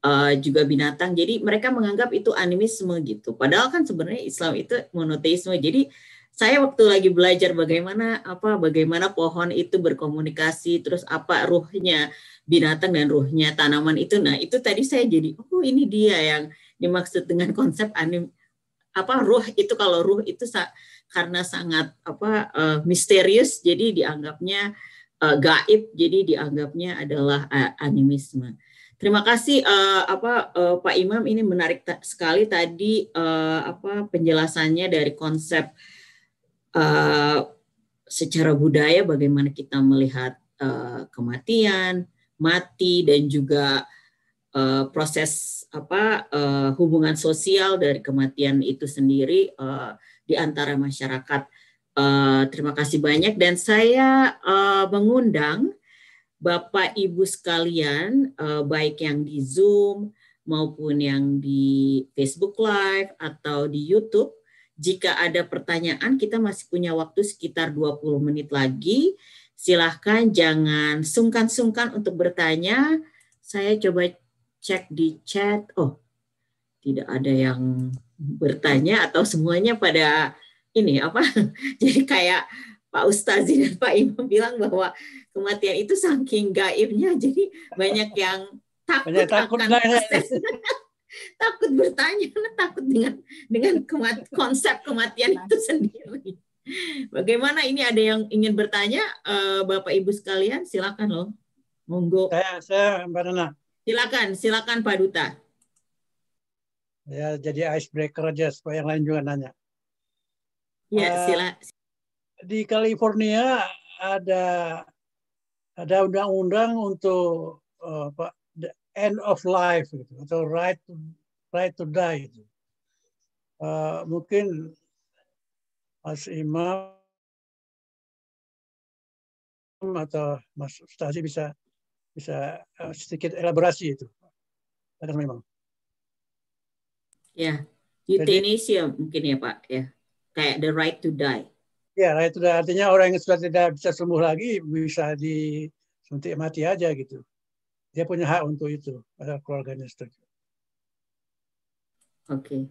Uh, juga binatang, jadi mereka menganggap itu animisme gitu. Padahal kan sebenarnya Islam itu monoteisme. Jadi saya waktu lagi belajar bagaimana apa bagaimana pohon itu berkomunikasi terus apa ruhnya binatang dan ruhnya tanaman itu nah itu tadi saya jadi oh ini dia yang dimaksud dengan konsep anim apa ruh itu kalau ruh itu sa karena sangat apa uh, misterius jadi dianggapnya uh, gaib jadi dianggapnya adalah uh, animisme Terima kasih uh, apa uh, Pak Imam ini menarik sekali tadi uh, apa penjelasannya dari konsep uh, uh, secara budaya bagaimana kita melihat uh, kematian, mati dan juga uh, proses apa uh, hubungan sosial dari kematian itu sendiri uh, di antara masyarakat. Uh, terima kasih banyak dan saya uh, mengundang Bapak Ibu sekalian uh, baik yang di Zoom maupun yang di Facebook Live atau di YouTube jika ada pertanyaan, kita masih punya waktu sekitar 20 menit lagi. Silahkan jangan sungkan-sungkan untuk bertanya. Saya coba cek di chat. Oh, tidak ada yang bertanya atau semuanya pada ini apa? (laughs) Jadi kayak Pak Ustazi dan Pak Imam bilang bahwa kematian itu saking gaibnya, jadi banyak yang takut, banyak takut akan (laughs) takut bertanya, takut dengan dengan kemat, konsep kematian itu nah. sendiri. Bagaimana ini ada yang ingin bertanya, eh, Bapak Ibu sekalian, silakan loh, monggo. Saya, saya Mbak Nana. Silakan, silakan Pak Duta. Ya, jadi icebreaker aja supaya yang lain juga nanya. Ya, eh, sila. Di California ada ada undang-undang untuk uh, eh, Pak end of life gitu, atau right to, right to die itu. Uh, mungkin Mas Imam atau Mas Ustazi bisa bisa eh, sedikit elaborasi itu. Ada memang. Ya, euthanasia mungkin ya Pak ya. Kayak the right to die. Ya, right to die artinya orang yang sudah tidak bisa sembuh lagi bisa disuntik mati aja gitu dia punya hak untuk itu ada keluarganya setuju. Oke, okay.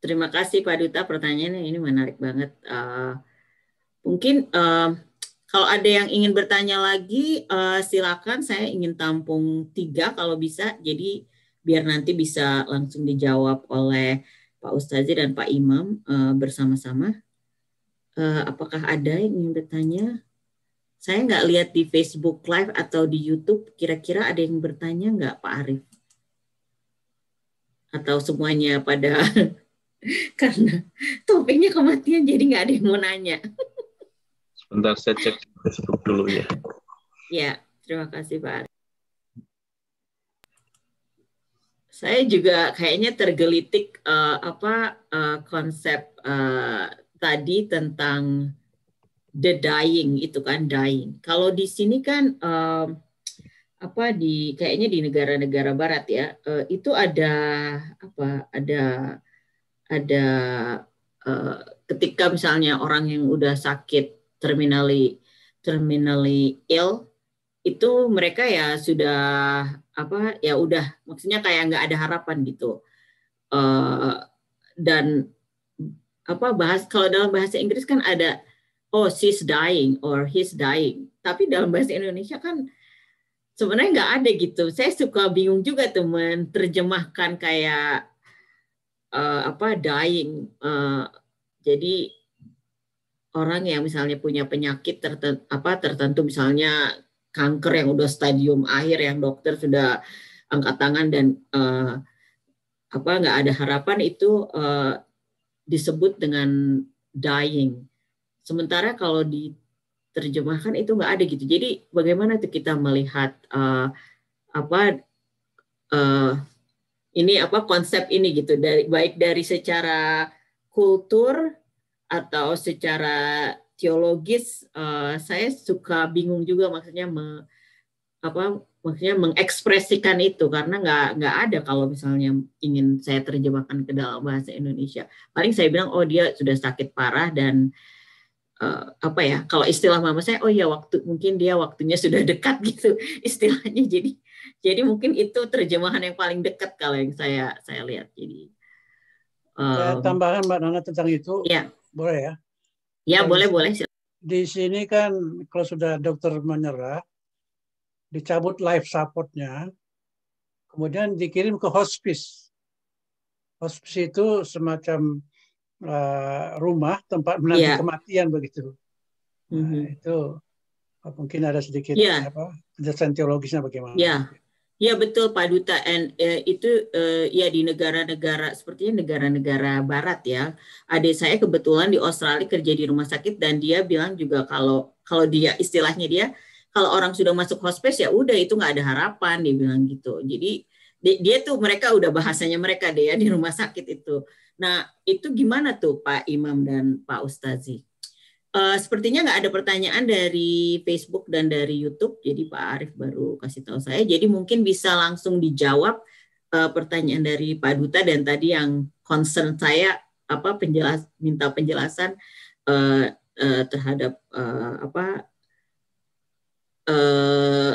terima kasih Pak Duta pertanyaannya ini menarik banget. Uh, mungkin uh, kalau ada yang ingin bertanya lagi uh, silakan saya ingin tampung tiga kalau bisa jadi biar nanti bisa langsung dijawab oleh Pak Ustazi dan Pak Imam uh, bersama-sama. Uh, apakah ada yang ingin bertanya? Saya nggak lihat di Facebook Live atau di YouTube, kira-kira ada yang bertanya nggak Pak Arief? Atau semuanya pada (laughs) karena topiknya kematian jadi nggak ada yang mau nanya. Sebentar saya cek Facebook dulu ya. Ya, terima kasih Pak Arief. Saya juga kayaknya tergelitik uh, apa uh, konsep uh, tadi tentang the dying itu kan dying. Kalau di sini kan um, apa di kayaknya di negara-negara barat ya uh, itu ada apa ada ada uh, ketika misalnya orang yang udah sakit terminally terminally ill itu mereka ya sudah apa ya udah maksudnya kayak nggak ada harapan gitu uh, dan apa bahas kalau dalam bahasa Inggris kan ada oh she's dying or he's dying. Tapi dalam bahasa Indonesia kan sebenarnya nggak ada gitu. Saya suka bingung juga teman terjemahkan kayak uh, apa dying. Uh, jadi orang yang misalnya punya penyakit tertentu, apa tertentu misalnya kanker yang udah stadium akhir yang dokter sudah angkat tangan dan uh, apa nggak ada harapan itu uh, disebut dengan dying Sementara kalau diterjemahkan itu nggak ada gitu. Jadi bagaimana tuh kita melihat uh, apa uh, ini apa konsep ini gitu dari baik dari secara kultur atau secara teologis uh, saya suka bingung juga maksudnya me, apa maksudnya mengekspresikan itu karena nggak nggak ada kalau misalnya ingin saya terjemahkan ke dalam bahasa Indonesia paling saya bilang oh dia sudah sakit parah dan Eh, apa ya kalau istilah mama saya oh ya waktu mungkin dia waktunya sudah dekat (laughs) gitu istilahnya jadi jadi mungkin itu terjemahan yang paling dekat kalau yang saya saya lihat jadi um, tambahan mbak Nana tentang itu ya. boleh ya ya Dan boleh boleh di sini kan kalau sudah dokter menyerah dicabut life supportnya kemudian dikirim ke hospice hospice itu semacam Eh, rumah tempat menanti yeah. kematian begitu. Nah, mm -hmm. Itu mungkin ada sedikit yeah. apa penjelasan teologisnya bagaimana? Yeah. Ya iya, betul Pak Duta, and uh, itu uh, ya di negara-negara sepertinya negara-negara Barat ya. Adik saya kebetulan di Australia kerja di rumah sakit dan dia bilang juga kalau kalau dia istilahnya dia kalau orang sudah masuk hospice ya udah itu nggak ada harapan dia bilang gitu. Jadi dia, tuh mereka udah bahasanya mereka deh ya di rumah sakit itu. Nah itu gimana tuh Pak Imam dan Pak Ustazi? Uh, sepertinya nggak ada pertanyaan dari Facebook dan dari YouTube, jadi Pak Arief baru kasih tahu saya. Jadi mungkin bisa langsung dijawab uh, pertanyaan dari Pak Duta dan tadi yang concern saya apa penjelas minta penjelasan uh, uh, terhadap uh, apa uh,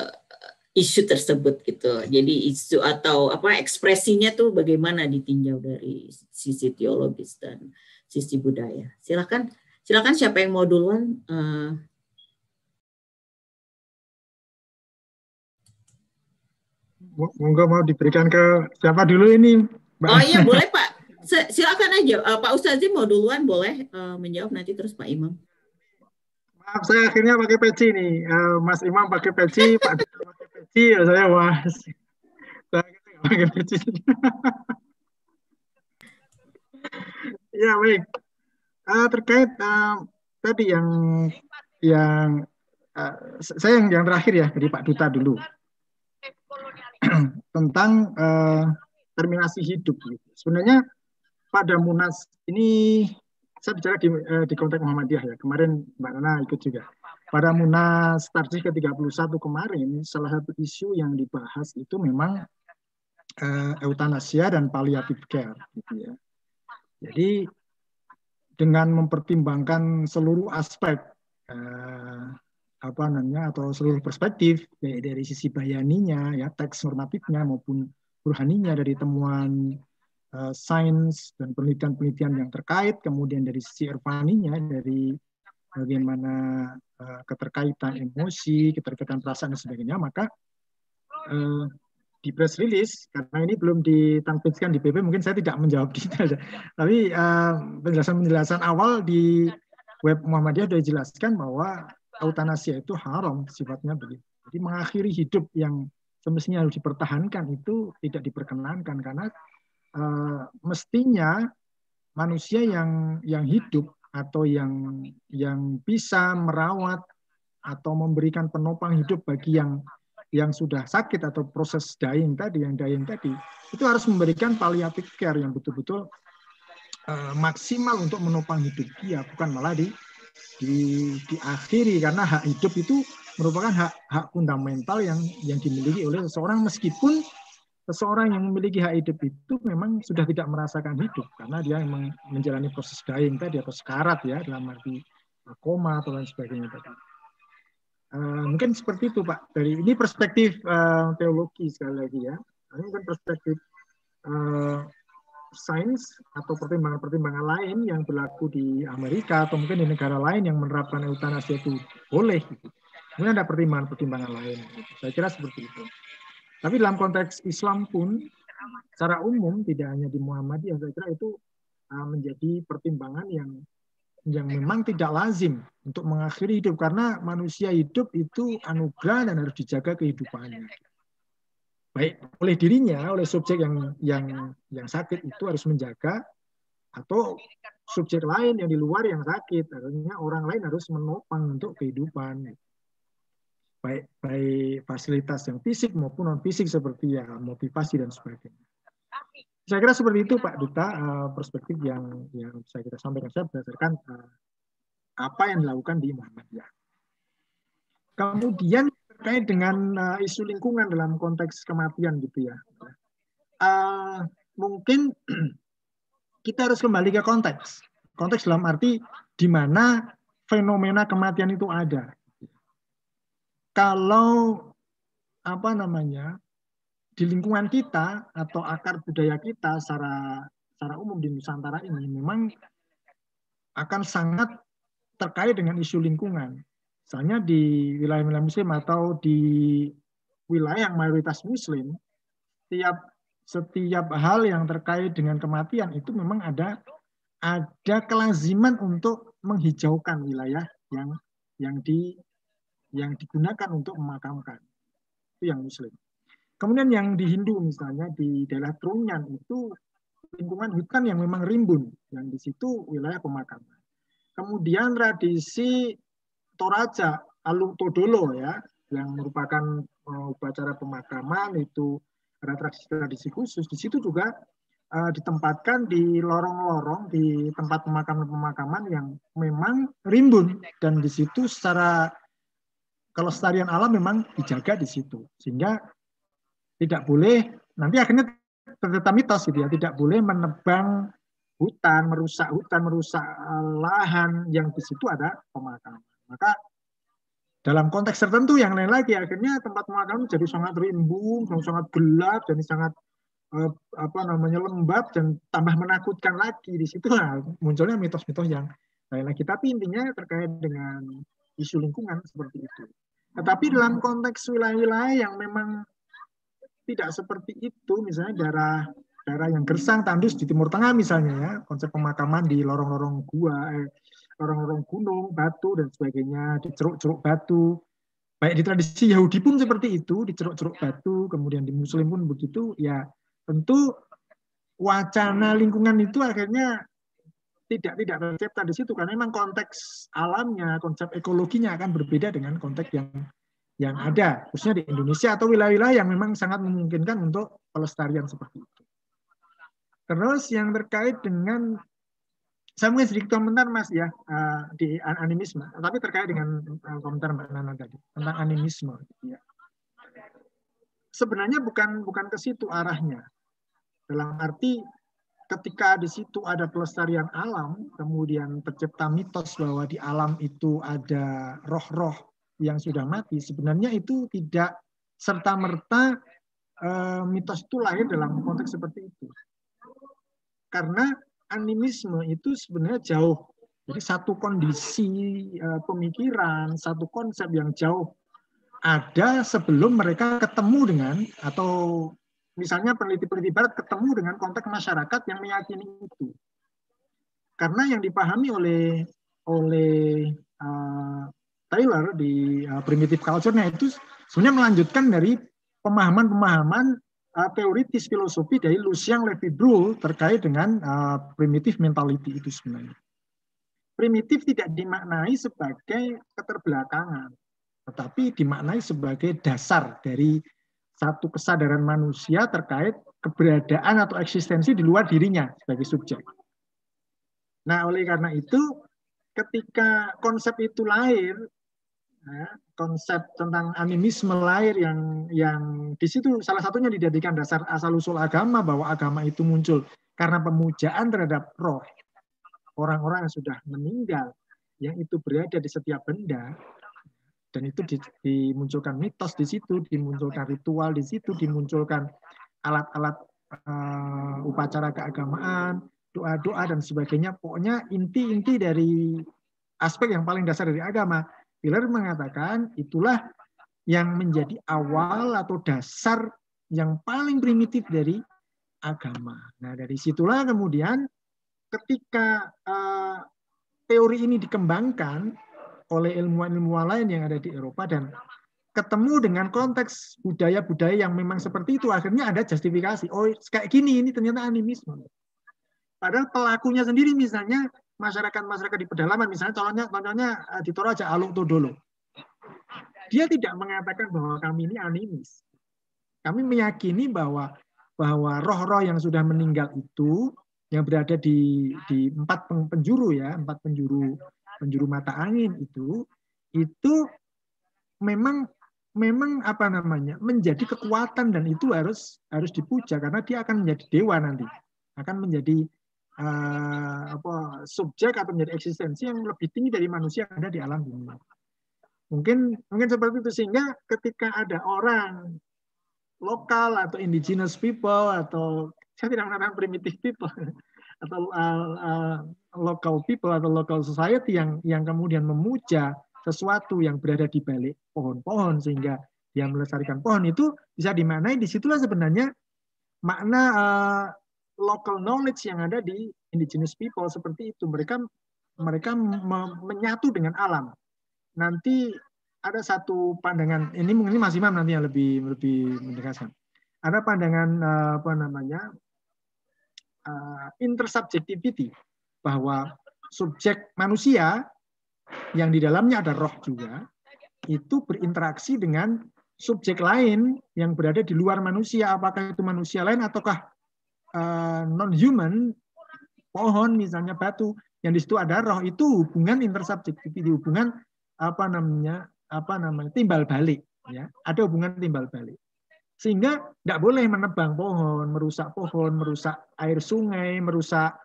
isu tersebut gitu. Jadi isu atau apa ekspresinya tuh bagaimana ditinjau dari sisi teologis dan sisi budaya. Silakan, silakan siapa yang mau duluan. Uh, monggo mau diberikan ke siapa dulu ini? Mbak. Oh iya boleh Pak. Silakan aja eh, Pak Ustazim mau duluan boleh eh, menjawab nanti terus Pak Imam saya akhirnya pakai peci nih. Uh, Mas Imam pakai peci, Pak Dita pakai peci, ya saya was, Saya akhirnya pakai peci. (laughs) ya baik. Uh, terkait uh, tadi yang yang uh, saya yang yang terakhir ya dari Pak Duta dulu (clears throat) tentang uh, terminasi hidup. Gitu. Sebenarnya pada Munas ini saya bicara di, eh, di konteks Muhammadiyah ya. Kemarin Mbak Nana ikut juga. Pada Munas Tarjih ke-31 kemarin, salah satu isu yang dibahas itu memang eh, eutanasia dan palliative care. Gitu ya. Jadi dengan mempertimbangkan seluruh aspek eh, apa namanya atau seluruh perspektif ya, dari sisi bayaninya ya teks normatifnya maupun burhaninya dari temuan Eh, sains dan penelitian-penelitian yang terkait, kemudian dari sisi irfaninya, dari bagaimana eh, keterkaitan emosi, keterkaitan perasaan dan sebagainya, maka eh, di press release karena ini belum ditampilkan di PP mungkin saya tidak menjawab (laughs) detail tapi penjelasan-penjelasan awal di web Muhammadiyah sudah dijelaskan bahwa eutanasia itu haram sifatnya begitu jadi mengakhiri hidup yang semestinya harus dipertahankan itu tidak diperkenankan karena Eh, mestinya manusia yang yang hidup atau yang yang bisa merawat atau memberikan penopang hidup bagi yang yang sudah sakit atau proses dying tadi yang dying tadi itu harus memberikan paliatif care yang betul-betul uh, maksimal untuk menopang hidup dia bukan malah di di diakhiri karena hak hidup itu merupakan hak hak fundamental yang yang dimiliki oleh seseorang meskipun seseorang yang memiliki hak hidup itu memang sudah tidak merasakan hidup karena dia memang menjalani proses dying tadi atau sekarat ya dalam arti koma atau lain sebagainya tadi. Uh, mungkin seperti itu Pak. Dari ini perspektif uh, teologi sekali lagi ya. Ini kan perspektif uh, sains atau pertimbangan-pertimbangan lain yang berlaku di Amerika atau mungkin di negara lain yang menerapkan eutanasia itu boleh. Gitu. Mungkin ada pertimbangan-pertimbangan lain. Gitu. Saya kira seperti itu. Tapi dalam konteks Islam pun secara umum tidak hanya di Muhammadiyah saya kira itu uh, menjadi pertimbangan yang yang memang tidak lazim untuk mengakhiri hidup karena manusia hidup itu anugerah dan harus dijaga kehidupannya. Baik oleh dirinya, oleh subjek yang yang yang sakit itu harus menjaga atau subjek lain yang di luar yang sakit, artinya orang lain harus menopang untuk kehidupan baik baik fasilitas yang fisik maupun non fisik seperti ya motivasi dan sebagainya. Saya kira seperti itu Pak Duta eh, perspektif yang yang bisa kita sampaikan saya berdasarkan eh, apa yang dilakukan di Muhammadiyah. Kemudian terkait dengan eh, isu lingkungan dalam konteks kematian gitu ya. mungkin (clears throat) kita harus kembali ke konteks. Konteks dalam arti di mana fenomena kematian itu ada kalau apa namanya di lingkungan kita atau akar budaya kita secara secara umum di Nusantara ini memang akan sangat terkait dengan isu lingkungan. Misalnya di wilayah-wilayah muslim atau di wilayah yang mayoritas muslim, setiap setiap hal yang terkait dengan kematian itu memang ada ada kelaziman untuk menghijaukan wilayah yang yang di yang digunakan untuk memakamkan. Itu yang muslim. Kemudian yang di Hindu misalnya di daerah Trunyan itu lingkungan hutan yang memang rimbun, yang di situ wilayah pemakaman. Kemudian tradisi Toraja alung Todolo ya, yang merupakan eh, upacara pemakaman itu ada tradisi khusus. Di situ juga uh, ditempatkan di lorong-lorong di tempat pemakaman-pemakaman yang memang rimbun dan di situ secara kelestarian alam memang dijaga di situ. Sehingga tidak boleh nanti akhirnya ternyata mitos gitu ya, tidak boleh menebang hutan, merusak hutan, merusak eh, lahan yang di situ ada pemakaman. Maka dalam konteks tertentu yang lain lagi akhirnya tempat pemakaman jadi sangat rimbun, sangat gelap, dan sangat eh, apa namanya lembab dan tambah menakutkan lagi di situ nah, munculnya mitos-mitos yang lain lagi. Tapi intinya terkait dengan isu lingkungan seperti itu. Tetapi dalam konteks wilayah-wilayah yang memang tidak seperti itu, misalnya daerah daerah yang gersang, tandus di Timur Tengah misalnya ya, konsep pemakaman di lorong-lorong gua, lorong eh, lorong-lorong gunung, batu dan sebagainya, di ceruk-ceruk batu. Baik di tradisi Yahudi pun seperti itu, di ceruk-ceruk batu, kemudian di Muslim pun begitu, ya tentu wacana lingkungan itu akhirnya tidak tidak tercipta di situ karena memang konteks alamnya, konsep ekologinya akan berbeda dengan konteks yang yang hmm. ada, khususnya di Indonesia atau wilayah-wilayah yang memang sangat memungkinkan untuk pelestarian seperti itu. Terus yang terkait dengan saya mungkin sedikit komentar mas ya eh, di animisme, tapi terkait dengan eh, komentar mbak Nana tadi tentang animisme. Ya. Sebenarnya bukan bukan ke situ arahnya. Dalam arti ketika di situ ada pelestarian alam, kemudian tercipta mitos bahwa di alam itu ada roh-roh yang sudah mati, sebenarnya itu tidak serta-merta eh, mitos itu lahir dalam konteks seperti itu. Karena animisme itu sebenarnya jauh. Jadi satu kondisi eh, pemikiran, satu konsep yang jauh ada sebelum mereka ketemu dengan atau Misalnya peneliti-peneliti barat ketemu dengan kontak masyarakat yang meyakini itu. Karena yang dipahami oleh oleh uh, Taylor di uh, primitive culture-nya itu sebenarnya melanjutkan dari pemahaman-pemahaman uh, eh, teoritis filosofi dari Lucian Levi Brule terkait dengan uh, primitive mentality itu sebenarnya. Primitif tidak dimaknai sebagai keterbelakangan, tetapi dimaknai sebagai dasar dari satu kesadaran manusia terkait keberadaan atau eksistensi di luar dirinya sebagai subjek. Nah, oleh karena itu, ketika konsep itu lahir, ya, konsep tentang animisme lahir yang yang di situ salah satunya dijadikan dasar asal usul agama bahwa agama itu muncul karena pemujaan terhadap roh orang-orang yang sudah meninggal yang itu berada di setiap benda dan itu dimunculkan mitos di situ, dimunculkan ritual di situ, dimunculkan alat-alat uh, upacara keagamaan, doa-doa dan sebagainya. Pokoknya inti-inti dari aspek yang paling dasar dari agama. Pilar mengatakan itulah yang menjadi awal atau dasar yang paling primitif dari agama. Nah, dari situlah kemudian ketika uh, teori ini dikembangkan oleh ilmuwan-ilmuwan lain yang ada di Eropa dan ketemu dengan konteks budaya-budaya yang memang seperti itu akhirnya ada justifikasi oh kayak gini ini ternyata animisme padahal pelakunya sendiri misalnya masyarakat-masyarakat di pedalaman misalnya contohnya contohnya eh, di Toraja Alung Todolo dia tidak mengatakan bahwa kami ini animis kami meyakini bahwa bahwa roh-roh yang sudah meninggal itu yang berada di di empat penjuru ya empat penjuru penjuru mata angin itu itu memang memang apa namanya menjadi kekuatan dan itu harus harus dipuja karena dia akan menjadi dewa nanti akan menjadi uh, apa subjek atau menjadi eksistensi yang lebih tinggi dari manusia yang ada di alam dunia mungkin mungkin seperti itu sehingga ketika ada orang lokal atau indigenous people atau saya tidak mengatakan primitive people (laughs) atau uh, uh, local people atau local society yang yang kemudian memuja sesuatu yang berada di balik pohon-pohon sehingga dia melestarikan pohon itu bisa dimaknai disitulah sebenarnya makna uh, local knowledge yang ada di indigenous people seperti itu mereka mereka me menyatu dengan alam nanti ada satu pandangan ini mungkin Mas Imam nanti yang lebih lebih mendekatkan ada pandangan uh, apa namanya uh, intersubjectivity bahwa subjek manusia yang di dalamnya ada roh juga itu berinteraksi dengan subjek lain yang berada di luar manusia apakah itu manusia lain ataukah uh, eh, non human pohon misalnya batu yang di situ ada roh itu hubungan intersubjektivity hubungan apa namanya apa namanya timbal balik ya ada hubungan timbal balik sehingga tidak boleh menebang pohon merusak pohon merusak air sungai merusak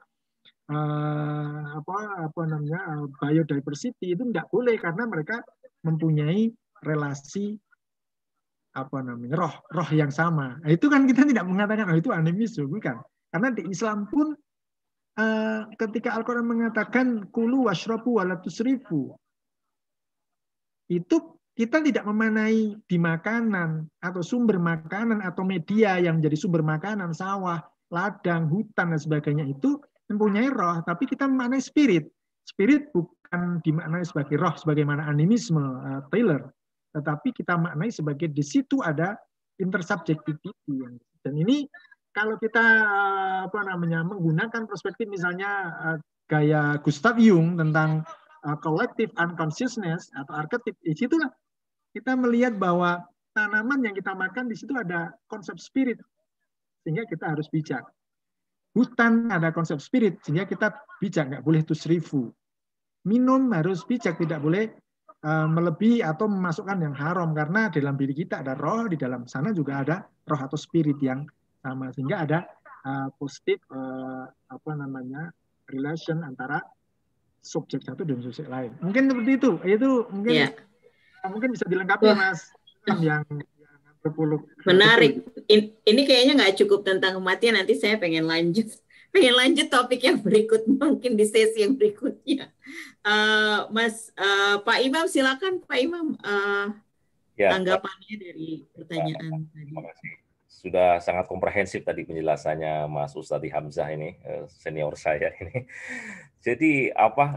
uh, apa apa namanya uh, biodiversity itu tidak boleh karena mereka mempunyai relasi apa namanya roh roh yang sama nah, itu kan kita tidak mengatakan oh itu animis bukan karena di Islam pun uh, ketika Al-Quran mengatakan kulu walatus ribu itu kita tidak memanai di makanan atau sumber makanan atau media yang menjadi sumber makanan sawah ladang hutan dan sebagainya itu mempunyai roh, tapi kita memaknai spirit. Spirit bukan dimaknai sebagai roh, sebagaimana animisme uh, Taylor, tetapi kita maknai sebagai di situ ada intersubjectivity. Dan ini kalau kita eh, apa namanya menggunakan perspektif misalnya eh, gaya Gustav Jung tentang collective unconsciousness atau archetype, di situ kita melihat bahwa tanaman yang kita makan di situ ada konsep spirit sehingga kita harus bijak Hutan ada konsep spirit, sehingga kita bijak, nggak boleh serifu. Minum harus bijak, tidak boleh eh, melebihi atau memasukkan yang haram karena dalam diri kita ada roh di dalam sana juga ada roh atau spirit yang sama sehingga ada uh, positif uh, apa namanya relation antara subjek satu dan subjek lain mungkin seperti itu itu mungkin yeah. mungkin bisa dilengkapi mas yang Menarik. Ini kayaknya nggak cukup tentang kematian. Nanti saya pengen lanjut, (laughs) pengen lanjut topik yang berikut (laughs) mungkin di sesi yang berikutnya. Uh, Mas uh, Pak Imam, silakan Pak Imam uh, ya, tanggapannya dari pertanyaan ya, tadi. Sudah sangat komprehensif tadi penjelasannya Mas Ustadz Hamzah ini senior saya ini. (laughs) Jadi apa?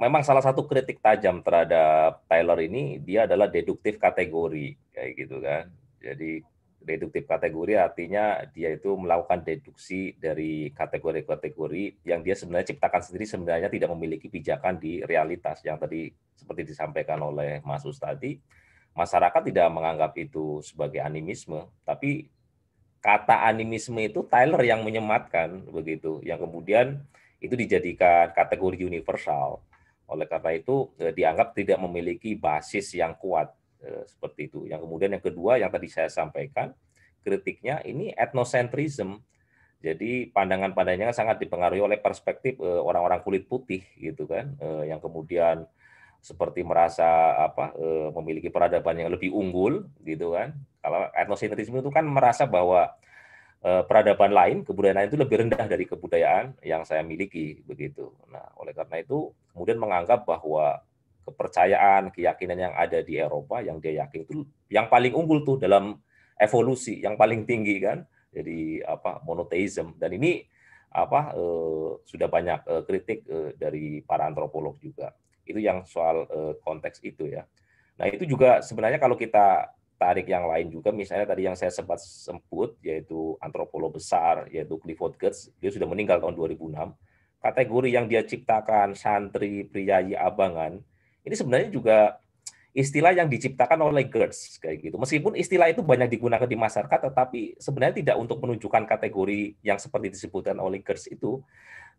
memang salah satu kritik tajam terhadap Tyler ini dia adalah deduktif kategori kayak gitu kan jadi deduktif kategori artinya dia itu melakukan deduksi dari kategori-kategori yang dia sebenarnya ciptakan sendiri sebenarnya tidak memiliki pijakan di realitas yang tadi seperti disampaikan oleh Mas Us tadi masyarakat tidak menganggap itu sebagai animisme tapi kata animisme itu Tyler yang menyematkan begitu yang kemudian itu dijadikan kategori universal oleh karena itu eh, dianggap tidak memiliki basis yang kuat Eh, seperti itu. Yang kemudian yang kedua yang tadi saya sampaikan kritiknya ini etnosentrism. Jadi pandangan-pandangannya kan sangat dipengaruhi oleh perspektif eh, orang-orang kulit putih gitu kan, eh, yang kemudian seperti merasa apa memiliki peradaban yang lebih unggul gitu kan. Kalau etnosentrisme itu kan merasa bahwa peradaban lain, kebudayaan lain itu lebih rendah dari kebudayaan yang saya miliki begitu. Nah, oleh karena itu kemudian menganggap bahwa kepercayaan, keyakinan yang ada di Eropa yang dia yakin itu yang paling unggul tuh dalam evolusi yang paling tinggi kan. Jadi apa monoteisme dan ini apa eh, sudah banyak eh, kritik eh, dari para antropolog juga. Itu yang soal eh, konteks itu ya. Nah, itu juga sebenarnya kalau kita tarik yang lain juga misalnya tadi yang saya sempat sebut yaitu antropolog besar yaitu Clifford Geertz, dia sudah meninggal tahun 2006. Kategori yang dia ciptakan santri priayi abangan ini sebenarnya juga istilah yang diciptakan oleh Gertz kayak gitu. Meskipun istilah itu banyak digunakan di masyarakat, tetapi sebenarnya tidak untuk menunjukkan kategori yang seperti disebutkan oleh Gertz itu.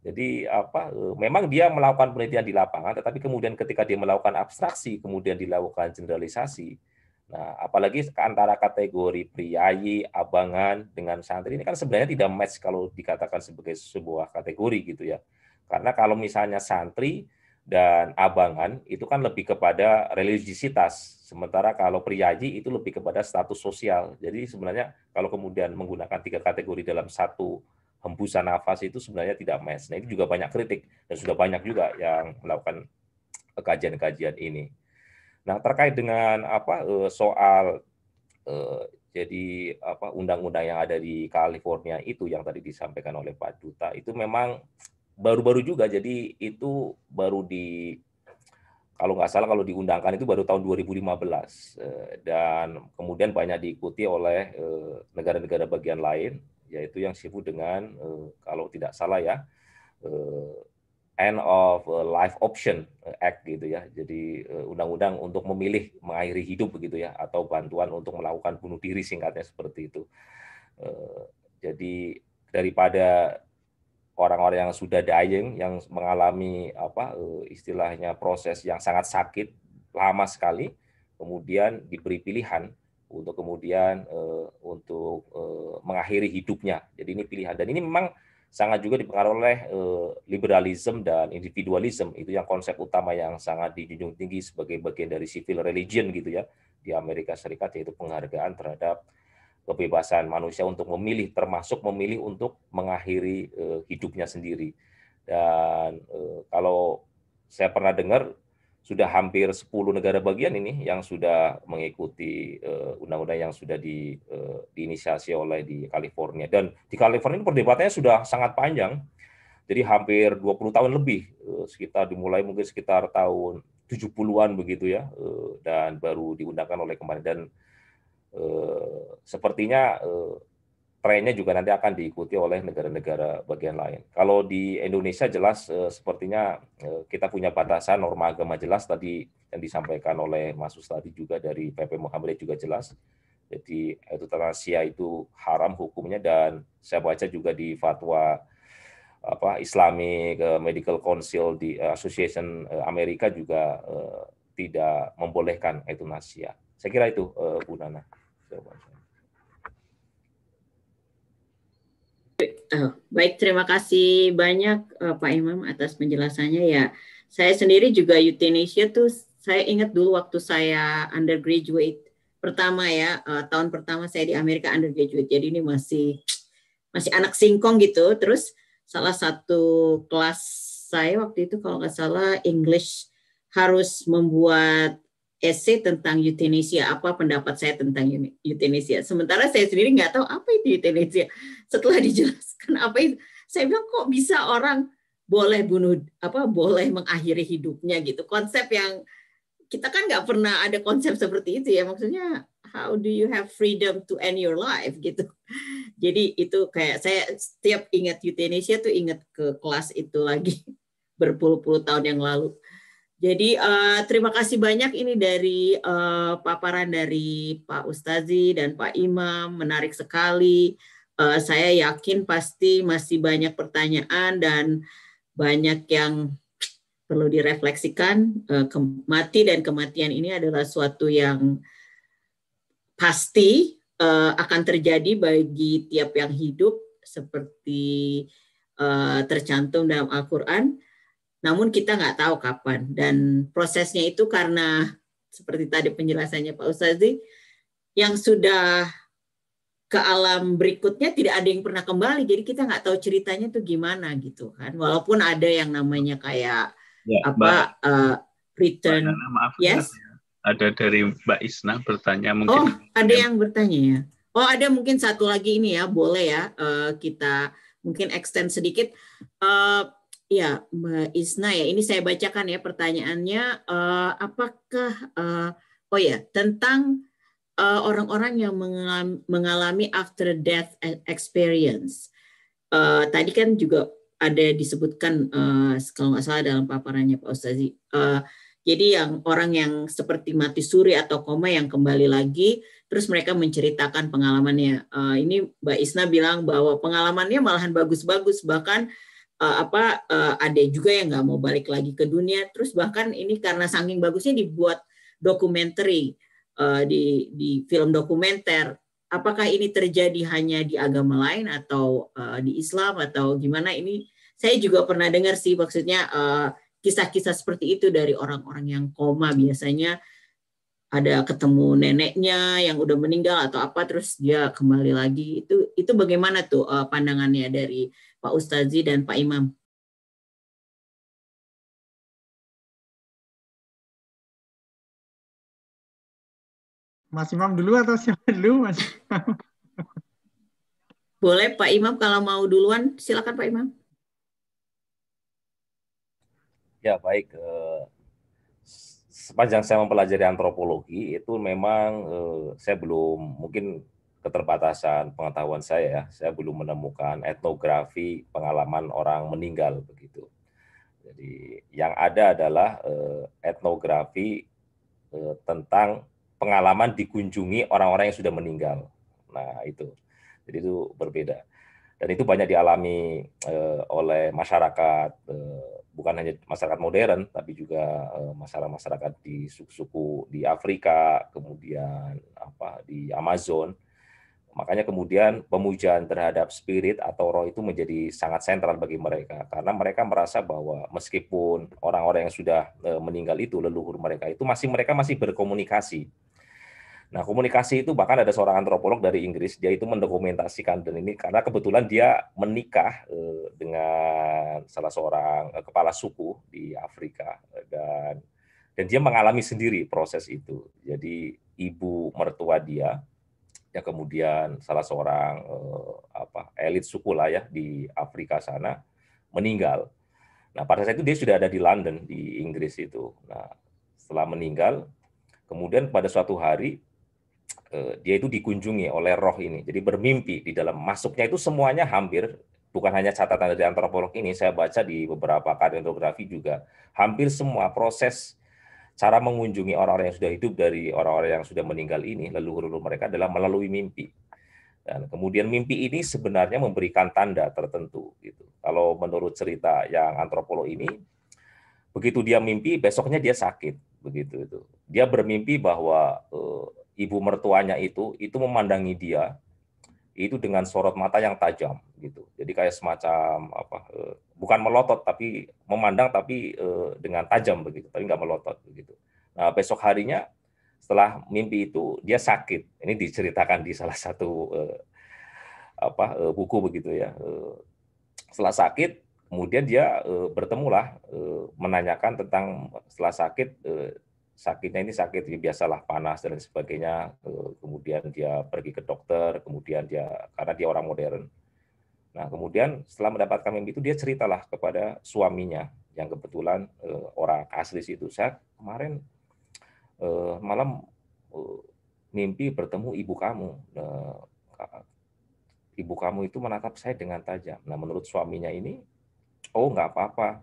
Jadi apa? E, memang dia melakukan penelitian di lapangan, tetapi kemudian ketika dia melakukan abstraksi, kemudian dilakukan generalisasi. Nah, apalagi antara kategori priayi, abangan dengan santri ini kan sebenarnya tidak match kalau dikatakan sebagai sebuah kategori gitu ya. Karena kalau misalnya santri dan abangan itu kan lebih kepada religiositas, sementara kalau priyayi itu lebih kepada status sosial. Jadi sebenarnya kalau kemudian menggunakan tiga kategori dalam satu hembusan nafas itu sebenarnya tidak match. Nah, itu juga banyak kritik dan sudah banyak juga yang melakukan kajian-kajian ini. Nah, terkait dengan apa eh, soal eh, jadi apa undang-undang yang ada di California itu yang tadi disampaikan oleh Pak Duta itu memang baru-baru juga jadi itu baru di kalau nggak salah kalau diundangkan itu baru tahun 2015 eh, dan kemudian banyak diikuti oleh eh, negara-negara bagian lain yaitu yang sibuk dengan eh, kalau tidak salah ya end of life option act gitu ya jadi undang-undang untuk memilih mengakhiri hidup begitu ya atau bantuan untuk melakukan bunuh diri singkatnya seperti itu jadi daripada orang-orang yang sudah dying yang mengalami apa eh, istilahnya proses yang sangat sakit lama sekali kemudian diberi pilihan untuk kemudian eh, untuk eh, mengakhiri hidupnya. Jadi ini pilihan dan ini memang sangat juga dipengaruhi oleh liberalisme dan individualisme itu yang konsep utama yang sangat dijunjung tinggi sebagai bagian dari civil religion gitu ya di Amerika Serikat yaitu penghargaan terhadap kebebasan manusia untuk memilih, termasuk memilih untuk mengakhiri eh, hidupnya sendiri. Dan eh, kalau saya pernah dengar, sudah hampir 10 negara bagian ini yang sudah mengikuti eh, undang-undang yang sudah di, diinisiasi oleh di California. Dan di California ini perdebatannya sudah sangat panjang, jadi hampir 20 tahun lebih, sekitar dimulai mungkin sekitar tahun 70-an begitu ya, dan baru diundangkan oleh kemarin. Dan Eh, sepertinya eh, trennya juga nanti akan diikuti oleh negara-negara bagian lain. Kalau di Indonesia jelas eh, sepertinya kita punya batasan norma agama jelas tadi yang disampaikan oleh Mas Sus tadi juga dari PP Muhammadiyah juga jelas. Jadi itu eutanasia itu haram hukumnya dan saya baca juga di fatwa apa Islamic Medical Council di Association Amerika juga tidak membolehkan itu eutanasia. Saya kira itu Bu Nana. Baik, terima kasih banyak eh, Pak Imam atas penjelasannya ya. Saya sendiri juga euthanasia tuh saya ingat dulu waktu saya undergraduate pertama ya, eh, tahun pertama saya di Amerika undergraduate. Jadi ini masih masih anak singkong gitu. Terus salah satu kelas saya waktu itu kalau nggak salah English harus membuat esai tentang euthanasia, apa pendapat saya tentang euthanasia. Sementara saya sendiri nggak tahu apa itu euthanasia. Setelah (laughs) dijelaskan apa itu, saya bilang kok bisa orang boleh bunuh apa boleh mengakhiri hidupnya gitu. Konsep yang kita kan nggak pernah ada konsep seperti itu ya. Maksudnya how do you have freedom to end your life gitu. (laughs) Jadi itu kayak saya setiap ingat euthanasia tuh ingat ke kelas itu lagi (laughs) berpuluh-puluh tahun yang lalu. Jadi uh, terima kasih banyak ini dari uh, paparan dari Pak Ustazi dan Pak Imam, menarik sekali. Uh, saya yakin pasti masih banyak pertanyaan dan banyak yang perlu direfleksikan. Uh, mati dan kematian ini adalah suatu yang pasti uh, akan terjadi bagi tiap yang hidup seperti uh, tercantum dalam Al-Quran namun kita nggak tahu kapan. Dan prosesnya itu karena seperti tadi penjelasannya Pak Ustazi, yang sudah ke alam berikutnya tidak ada yang pernah kembali. Jadi kita nggak tahu ceritanya tuh gimana gitu kan. Walaupun ada yang namanya kayak ya, apa Mbak, uh, return. Mbak maaf, yes. Ada dari Mbak Isna bertanya mungkin. Oh, ada yang bertanya ya. Oh, ada mungkin satu lagi ini ya, boleh ya uh, kita mungkin extend sedikit. Uh, Ya, Mbak Isna ya, ini saya bacakan ya pertanyaannya. Uh, apakah, uh, oh ya, tentang orang eh, orang-orang yang mengalami, mengalami after death e, experience. Uh, tadi kan juga ada disebutkan uh, kalau nggak salah dalam paparannya Pak Ustazi. Uh, jadi yang orang yang seperti mati suri atau koma yang kembali lagi, terus mereka menceritakan pengalamannya. Uh, ini Mbak Isna bilang bahwa pengalamannya malahan bagus-bagus, bahkan uh, apa uh, eh, ada juga yang nggak mau balik lagi ke dunia terus bahkan ini karena saking bagusnya dibuat dokumenter uh, di di film dokumenter apakah ini terjadi hanya di agama lain atau uh, di Islam atau gimana ini saya juga pernah dengar sih maksudnya kisah-kisah uh, kisah -kisah seperti itu dari orang-orang yang koma biasanya ada ketemu neneknya yang udah meninggal atau apa terus dia kembali lagi itu itu bagaimana tuh uh, pandangannya dari Pak Ustazi dan Pak Imam? Mas Imam dulu atau siapa dulu Mas? Boleh Pak Imam kalau mau duluan silakan Pak Imam. Ya baik. Uh sepanjang saya mempelajari antropologi itu memang eh, saya belum mungkin keterbatasan pengetahuan saya ya, saya belum menemukan etnografi pengalaman orang meninggal begitu. Jadi yang ada adalah eh, etnografi eh, tentang pengalaman dikunjungi orang-orang yang sudah meninggal. Nah, itu. Jadi itu berbeda dan itu banyak dialami eh, oleh masyarakat eh, bukan hanya masyarakat modern tapi juga eh, masyarakat masyarakat masyarakat di suku-suku di Afrika kemudian apa di Amazon makanya kemudian pemujaan terhadap spirit atau roh itu menjadi sangat sentral bagi mereka karena mereka merasa bahwa meskipun orang-orang yang sudah eh, meninggal itu leluhur mereka itu masih mereka masih berkomunikasi Nah, komunikasi itu bahkan ada seorang antropolog dari Inggris, dia itu mendokumentasikan dan ini karena kebetulan dia menikah eh, dengan salah seorang eh, kepala suku di Afrika eh, dan dan dia mengalami sendiri proses itu. Jadi ibu mertua dia ya kemudian salah seorang eh, apa elit suku lah ya di Afrika sana meninggal. Nah, pada saat itu dia sudah ada di London di Inggris itu. Nah, setelah meninggal kemudian pada suatu hari Eh, dia itu dikunjungi oleh roh ini. Jadi bermimpi di dalam masuknya itu semuanya hampir bukan hanya catatan dari antropolog ini, saya baca di beberapa karya antropografi juga, hampir semua proses cara mengunjungi orang-orang yang sudah hidup dari orang-orang yang sudah meninggal ini, leluhur-leluhur mereka adalah melalui mimpi. Dan kemudian mimpi ini sebenarnya memberikan tanda tertentu. Gitu. Kalau menurut cerita yang antropolog ini, begitu dia mimpi, besoknya dia sakit, begitu itu. Dia bermimpi bahwa eh, ibu mertuanya itu itu memandangi dia itu dengan sorot mata yang tajam gitu. Jadi kayak semacam apa eh, bukan melotot tapi memandang tapi eh, dengan tajam begitu, tapi nggak melotot begitu. Nah, besok harinya setelah mimpi itu dia sakit. Ini diceritakan di salah satu eh, apa buku begitu ya. setelah sakit kemudian dia bertemulah menanyakan tentang setelah sakit sakitnya ini sakit ya biasalah panas dan sebagainya eh, kemudian dia pergi ke dokter kemudian dia karena dia orang modern nah kemudian setelah mendapatkan mimpi itu dia ceritalah kepada suaminya yang kebetulan eh, orang asli situ saya kemarin eh, malam mimpi bertemu ibu kamu ibu kamu itu menatap saya dengan tajam nah menurut suaminya ini oh nggak apa-apa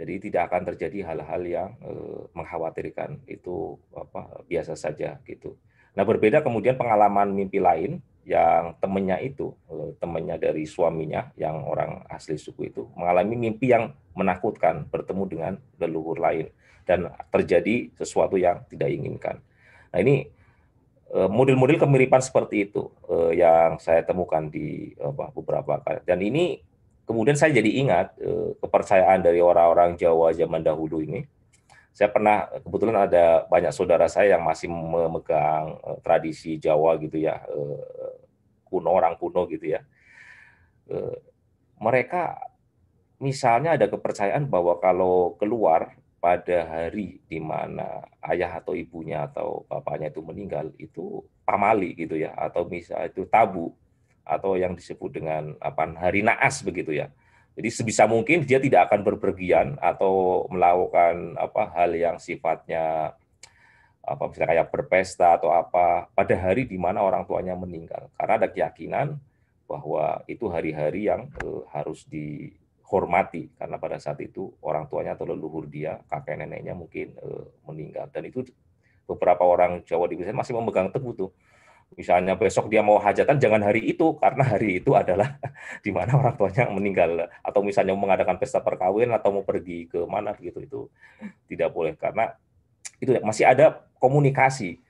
jadi tidak akan terjadi hal-hal yang eh, mengkhawatirkan itu apa biasa saja gitu. Nah berbeda kemudian pengalaman mimpi lain yang temennya itu eh, temennya dari suaminya yang orang asli suku itu mengalami mimpi yang menakutkan bertemu dengan leluhur lain dan terjadi sesuatu yang tidak inginkan. Nah ini eh, model-model kemiripan seperti itu yang saya temukan di beberapa kali dan ini Kemudian saya jadi ingat eh, kepercayaan dari orang-orang Jawa zaman dahulu ini. Saya pernah kebetulan ada banyak saudara saya yang masih memegang eh, tradisi Jawa gitu ya, eh, kuno orang kuno gitu ya. mereka misalnya ada kepercayaan bahwa kalau keluar pada hari di mana ayah atau ibunya atau bapaknya itu meninggal itu pamali gitu ya atau misal itu tabu atau yang disebut dengan apa hari naas begitu ya. Jadi sebisa mungkin dia tidak akan berpergian atau melakukan apa hal yang sifatnya apa misalnya kayak berpesta atau apa pada hari di mana orang tuanya meninggal karena ada keyakinan bahwa itu hari-hari yang eh, harus dihormati karena pada saat itu orang tuanya atau leluhur dia kakek neneknya mungkin eh, meninggal dan itu beberapa orang Jawa di Indonesia masih memegang teguh tuh misalnya besok dia mau hajatan jangan hari itu karena hari itu adalah (laughs) di mana orang tuanya meninggal atau misalnya mengadakan pesta perkawinan atau mau pergi ke mana gitu itu tidak boleh karena itu ya, masih ada komunikasi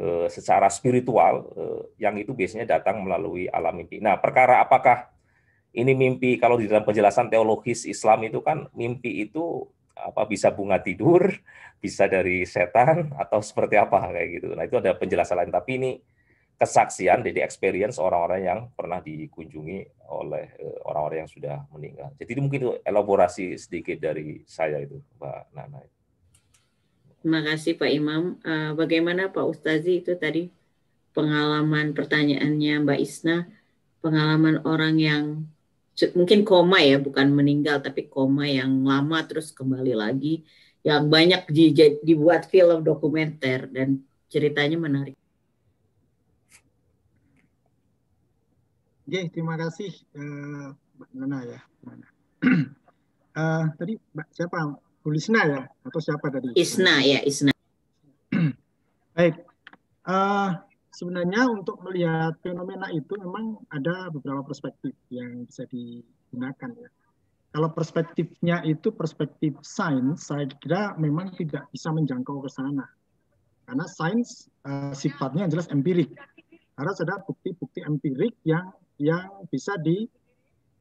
eh, secara spiritual eh, yang itu biasanya datang melalui alam mimpi. Nah, perkara apakah ini mimpi kalau di dalam penjelasan teologis Islam itu kan mimpi itu apa bisa bunga tidur, (laughs) bisa dari setan atau seperti apa kayak gitu. Nah, itu ada penjelasan lain tapi ini kesaksian dari experience orang-orang yang pernah dikunjungi oleh eh, orang-orang yang sudah meninggal. Jadi itu mungkin itu elaborasi sedikit dari saya itu, Mbak Nana. Terima kasih Pak Imam. Eh, bagaimana Pak Ustazi itu tadi pengalaman pertanyaannya Mbak Isna, pengalaman orang yang mungkin koma ya, bukan meninggal tapi koma yang lama terus kembali lagi, yang banyak dibuat film dokumenter dan ceritanya menarik. Oke, terima kasih uh, Mbak Nana ya. Nana. uh, (clears throat) tadi Mbak siapa? Bu ya atau siapa tadi? Isna ya, Isna. (clears throat) Baik. Uh, sebenarnya untuk melihat fenomena itu memang ada beberapa perspektif yang bisa digunakan ya. Kalau perspektifnya itu perspektif sains, saya kira memang tidak bisa menjangkau ke sana. Karena sains uh, sifatnya jelas empirik. Harus ada bukti-bukti empirik yang yang bisa di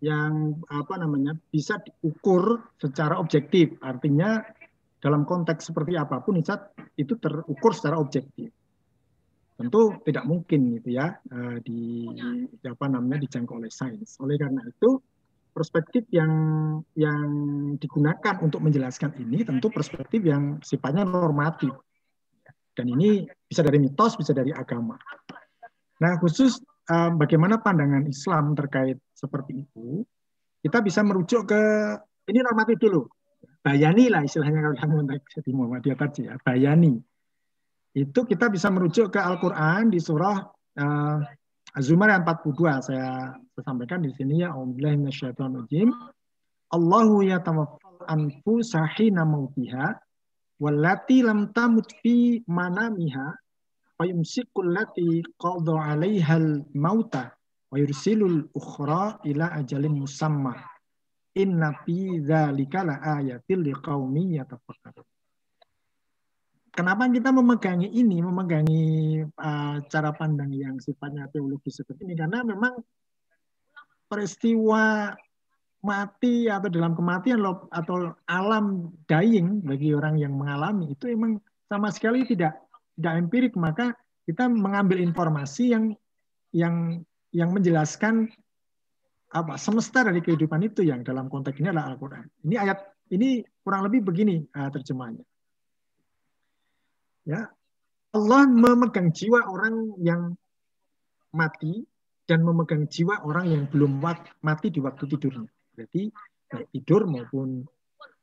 yang apa namanya bisa diukur secara objektif. Artinya dalam konteks seperti apapun Isat itu terukur secara objektif. Tentu tidak mungkin gitu ya eh, di apa namanya dijangkau oleh sains. Oleh karena itu perspektif yang yang digunakan untuk menjelaskan ini tentu perspektif yang sifatnya normatif. Dan ini bisa dari mitos, bisa dari agama. Nah, khusus uh, bagaimana pandangan Islam terkait seperti itu, kita bisa merujuk ke ini normatif dulu. Bayani lah istilahnya kalau dalam konteks di Muhammadiyah tadi ya, bayani. Itu kita bisa merujuk ke Al-Qur'an di surah uh, Az-Zumar 42 saya sampaikan di sini ya Alhamdulillah minasyaitonirrajim. Allahu yatawaffal anfusa hina mautiha wallati lam tamut fi manamiha qadha 'alaihal mauta wa ukhra ila ajalin musamma inna fi dzalika ayatil liqaumi yatafakkarun Kenapa kita memegangi ini, memegangi uh, cara pandang yang sifatnya teologi seperti ini? Karena memang peristiwa mati atau dalam kematian atau alam dying bagi orang yang mengalami itu memang sama sekali tidak tidak empirik maka kita mengambil informasi yang yang yang menjelaskan apa semesta dari kehidupan itu yang dalam konteks ini adalah Al-Qur'an. Ini ayat ini kurang lebih begini uh, terjemahannya. Ya. Allah memegang jiwa orang yang mati dan memegang jiwa orang yang belum mati di waktu tidurnya. Berarti tidur maupun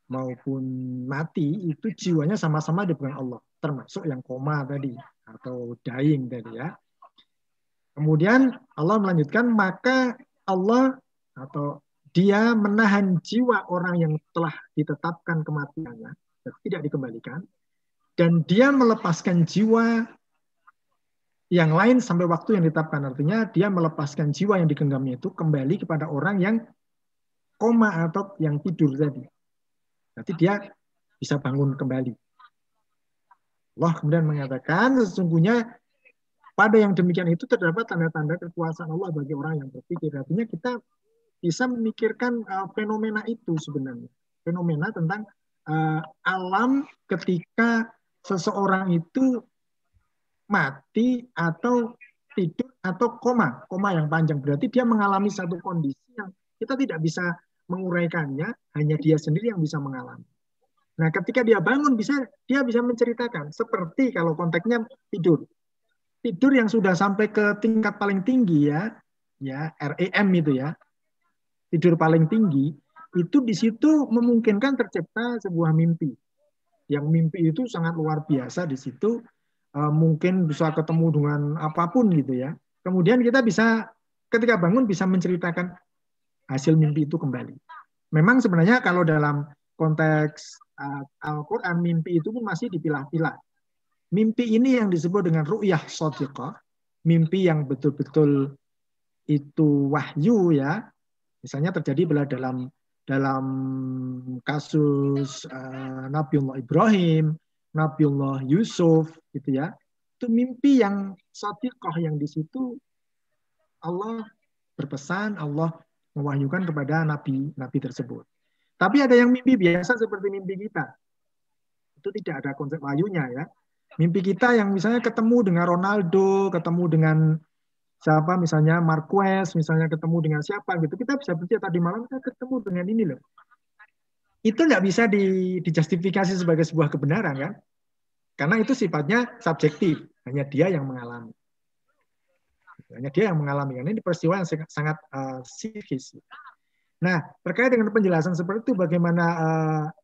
maupun mati itu jiwanya sama-sama dipegang Allah termasuk yang koma tadi atau dying tadi ya. Kemudian Allah melanjutkan maka Allah atau dia menahan jiwa orang yang telah ditetapkan kematiannya dan tidak dikembalikan dan dia melepaskan jiwa yang lain sampai waktu yang ditetapkan artinya dia melepaskan jiwa yang digenggamnya itu kembali kepada orang yang koma atau yang tidur tadi. Nanti dia bisa bangun kembali. Allah kemudian mengatakan sesungguhnya pada yang demikian itu terdapat tanda-tanda kekuasaan Allah bagi orang yang berpikir. Artinya kita bisa memikirkan uh, fenomena itu sebenarnya. Fenomena tentang uh, alam ketika seseorang itu mati atau tidur atau koma, koma yang panjang. Berarti dia mengalami satu kondisi yang kita tidak bisa menguraikannya, hanya dia sendiri yang bisa mengalami. Nah, ketika dia bangun bisa dia bisa menceritakan seperti kalau konteksnya tidur. Tidur yang sudah sampai ke tingkat paling tinggi ya, ya REM itu ya. Tidur paling tinggi itu di situ memungkinkan tercipta sebuah mimpi. Yang mimpi itu sangat luar biasa di situ eh, mungkin bisa ketemu dengan apapun gitu ya. Kemudian kita bisa ketika bangun bisa menceritakan hasil mimpi itu kembali. Memang sebenarnya kalau dalam konteks Al-Quran, mimpi itu pun masih dipilah-pilah. Mimpi ini yang disebut dengan ru'yah sadiqah, mimpi yang betul-betul itu wahyu ya. Misalnya terjadi bila dalam dalam kasus uh, eh, Nabiullah Ibrahim, Nabiullah Yusuf gitu ya. Itu mimpi yang sadiqah yang di situ Allah berpesan, Allah mewahyukan kepada nabi nabi tersebut. Tapi ada yang mimpi biasa seperti mimpi kita. Itu tidak ada konsep layunya ya. Mimpi kita yang misalnya ketemu dengan Ronaldo, ketemu dengan siapa misalnya Marquez, misalnya ketemu dengan siapa gitu. Kita bisa percaya tadi malam kita ketemu dengan ini loh. Itu nggak bisa di, dijustifikasi sebagai sebuah kebenaran kan. Karena itu sifatnya subjektif. Hanya dia yang mengalami. Hanya dia yang mengalami. ini peristiwa yang sangat, sangat uh, psikis. Nah, terkait dengan penjelasan seperti itu, bagaimana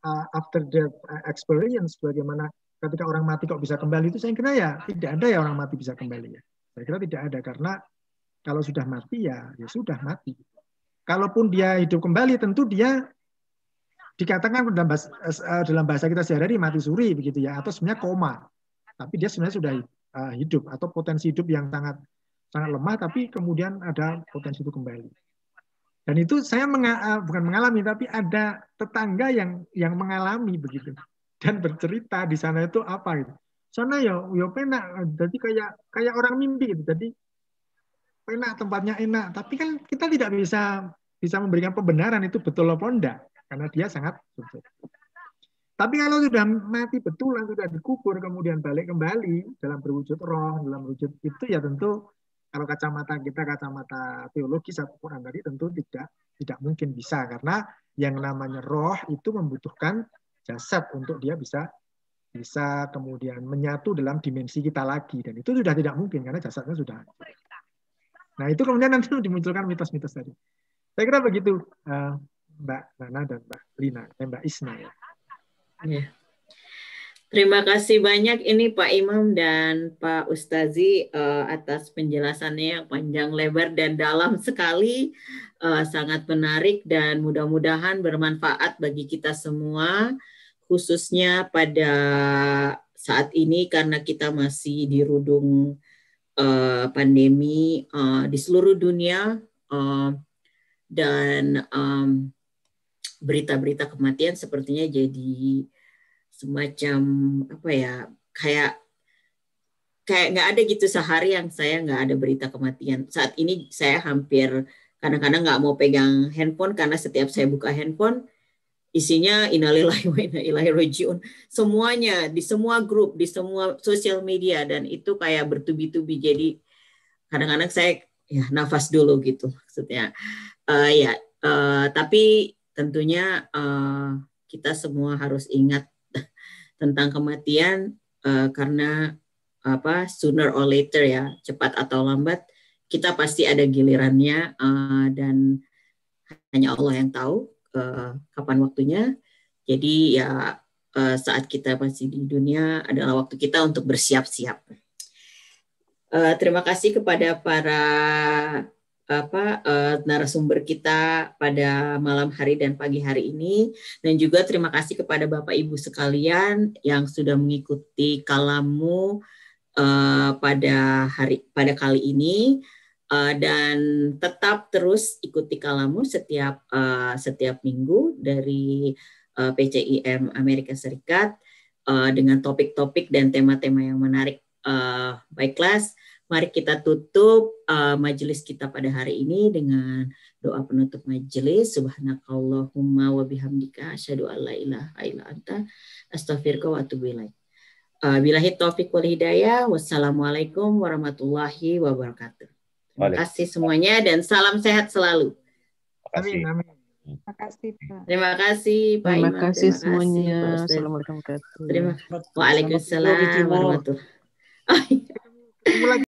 uh, after death eh, experience, bagaimana ketika orang mati kok bisa kembali itu, saya kira ya tidak ada ya orang mati bisa kembali ya. Saya kira tidak ada karena kalau sudah mati ya ya sudah mati. Kalaupun dia hidup kembali, tentu dia dikatakan dalam bahasa, dalam bahasa kita sehari-hari mati suri begitu ya, atau sebenarnya koma. Tapi dia sebenarnya sudah hidup atau potensi hidup yang sangat sangat lemah, tapi kemudian ada potensi itu kembali. Dan itu saya menga eh, bukan mengalami, tapi ada tetangga yang yang mengalami begitu dan bercerita di sana itu apa gitu. Sana ya, ya penak. Jadi kayak kayak orang mimpi gitu. Jadi penak tempatnya enak, tapi kan kita tidak bisa bisa memberikan pembenaran itu betul atau tidak karena dia sangat betul. Tapi kalau sudah mati betul, sudah dikubur, kemudian balik kembali dalam berwujud roh, dalam wujud itu ya tentu kalau kacamata kita kacamata teologi teologis ataupun tadi tentu tidak tidak mungkin bisa karena yang namanya roh itu membutuhkan jasad untuk dia bisa bisa kemudian menyatu dalam dimensi kita lagi dan itu sudah tidak mungkin karena jasadnya sudah nah itu kemudian nanti (laughs) dimunculkan mitos-mitos tadi saya kira begitu eh, Mbak Nana dan Mbak Lina dan eh, Mbak Isna ya. Yeah. Terima kasih banyak ini Pak Imam dan Pak Ustazi uh, atas penjelasannya yang panjang lebar dan dalam sekali, uh, sangat menarik dan mudah-mudahan bermanfaat bagi kita semua, khususnya pada saat ini karena kita masih dirudung uh, eh, pandemi uh, di seluruh dunia uh, dan berita berita-berita kematian sepertinya jadi semacam apa ya kayak kayak nggak ada gitu sehari yang saya nggak ada berita kematian saat ini saya hampir kadang-kadang nggak mau pegang handphone karena setiap saya buka handphone isinya inalillahi wa inna ilaihi rajiun semuanya di semua grup di semua sosial media dan itu kayak bertubi-tubi jadi kadang-kadang saya ya nafas dulu gitu maksudnya uh, ya uh, tapi tentunya uh, kita semua harus ingat tentang kematian uh, karena apa sooner or later ya cepat atau lambat kita pasti ada gilirannya uh, dan hanya Allah yang tahu uh, kapan waktunya. Jadi ya uh, saat kita masih di dunia adalah waktu kita untuk bersiap-siap. Uh, terima kasih kepada para apa uh, narasumber kita pada malam hari dan pagi hari ini dan juga terima kasih kepada Bapak Ibu sekalian yang sudah mengikuti kalamu uh, pada hari pada kali ini uh, dan tetap terus ikuti kalamu setiap uh, setiap minggu dari uh, PCIM Amerika Serikat uh, dengan topik-topik dan tema-tema yang menarik uh, by class Mari kita tutup uh, majelis kita pada hari ini dengan doa penutup majelis. Subhanakallahumma wa bihamdika asyhadu an la ilaha illa anta astaghfiruka wa atubu ilaik. Uh, bilahi taufik wal hidayah. Wassalamualaikum warahmatullahi wabarakatuh. Terima kasih semuanya dan salam sehat selalu. Amin. Amin. Hmm. Terima kasih Pak. Terima kasih Pak Terima Iman. kasih Terima semuanya. Kasih, Assalamualaikum warahmatullahi wabarakatuh. Terima Waalaikumsalam warahmatullahi wabarakatuh.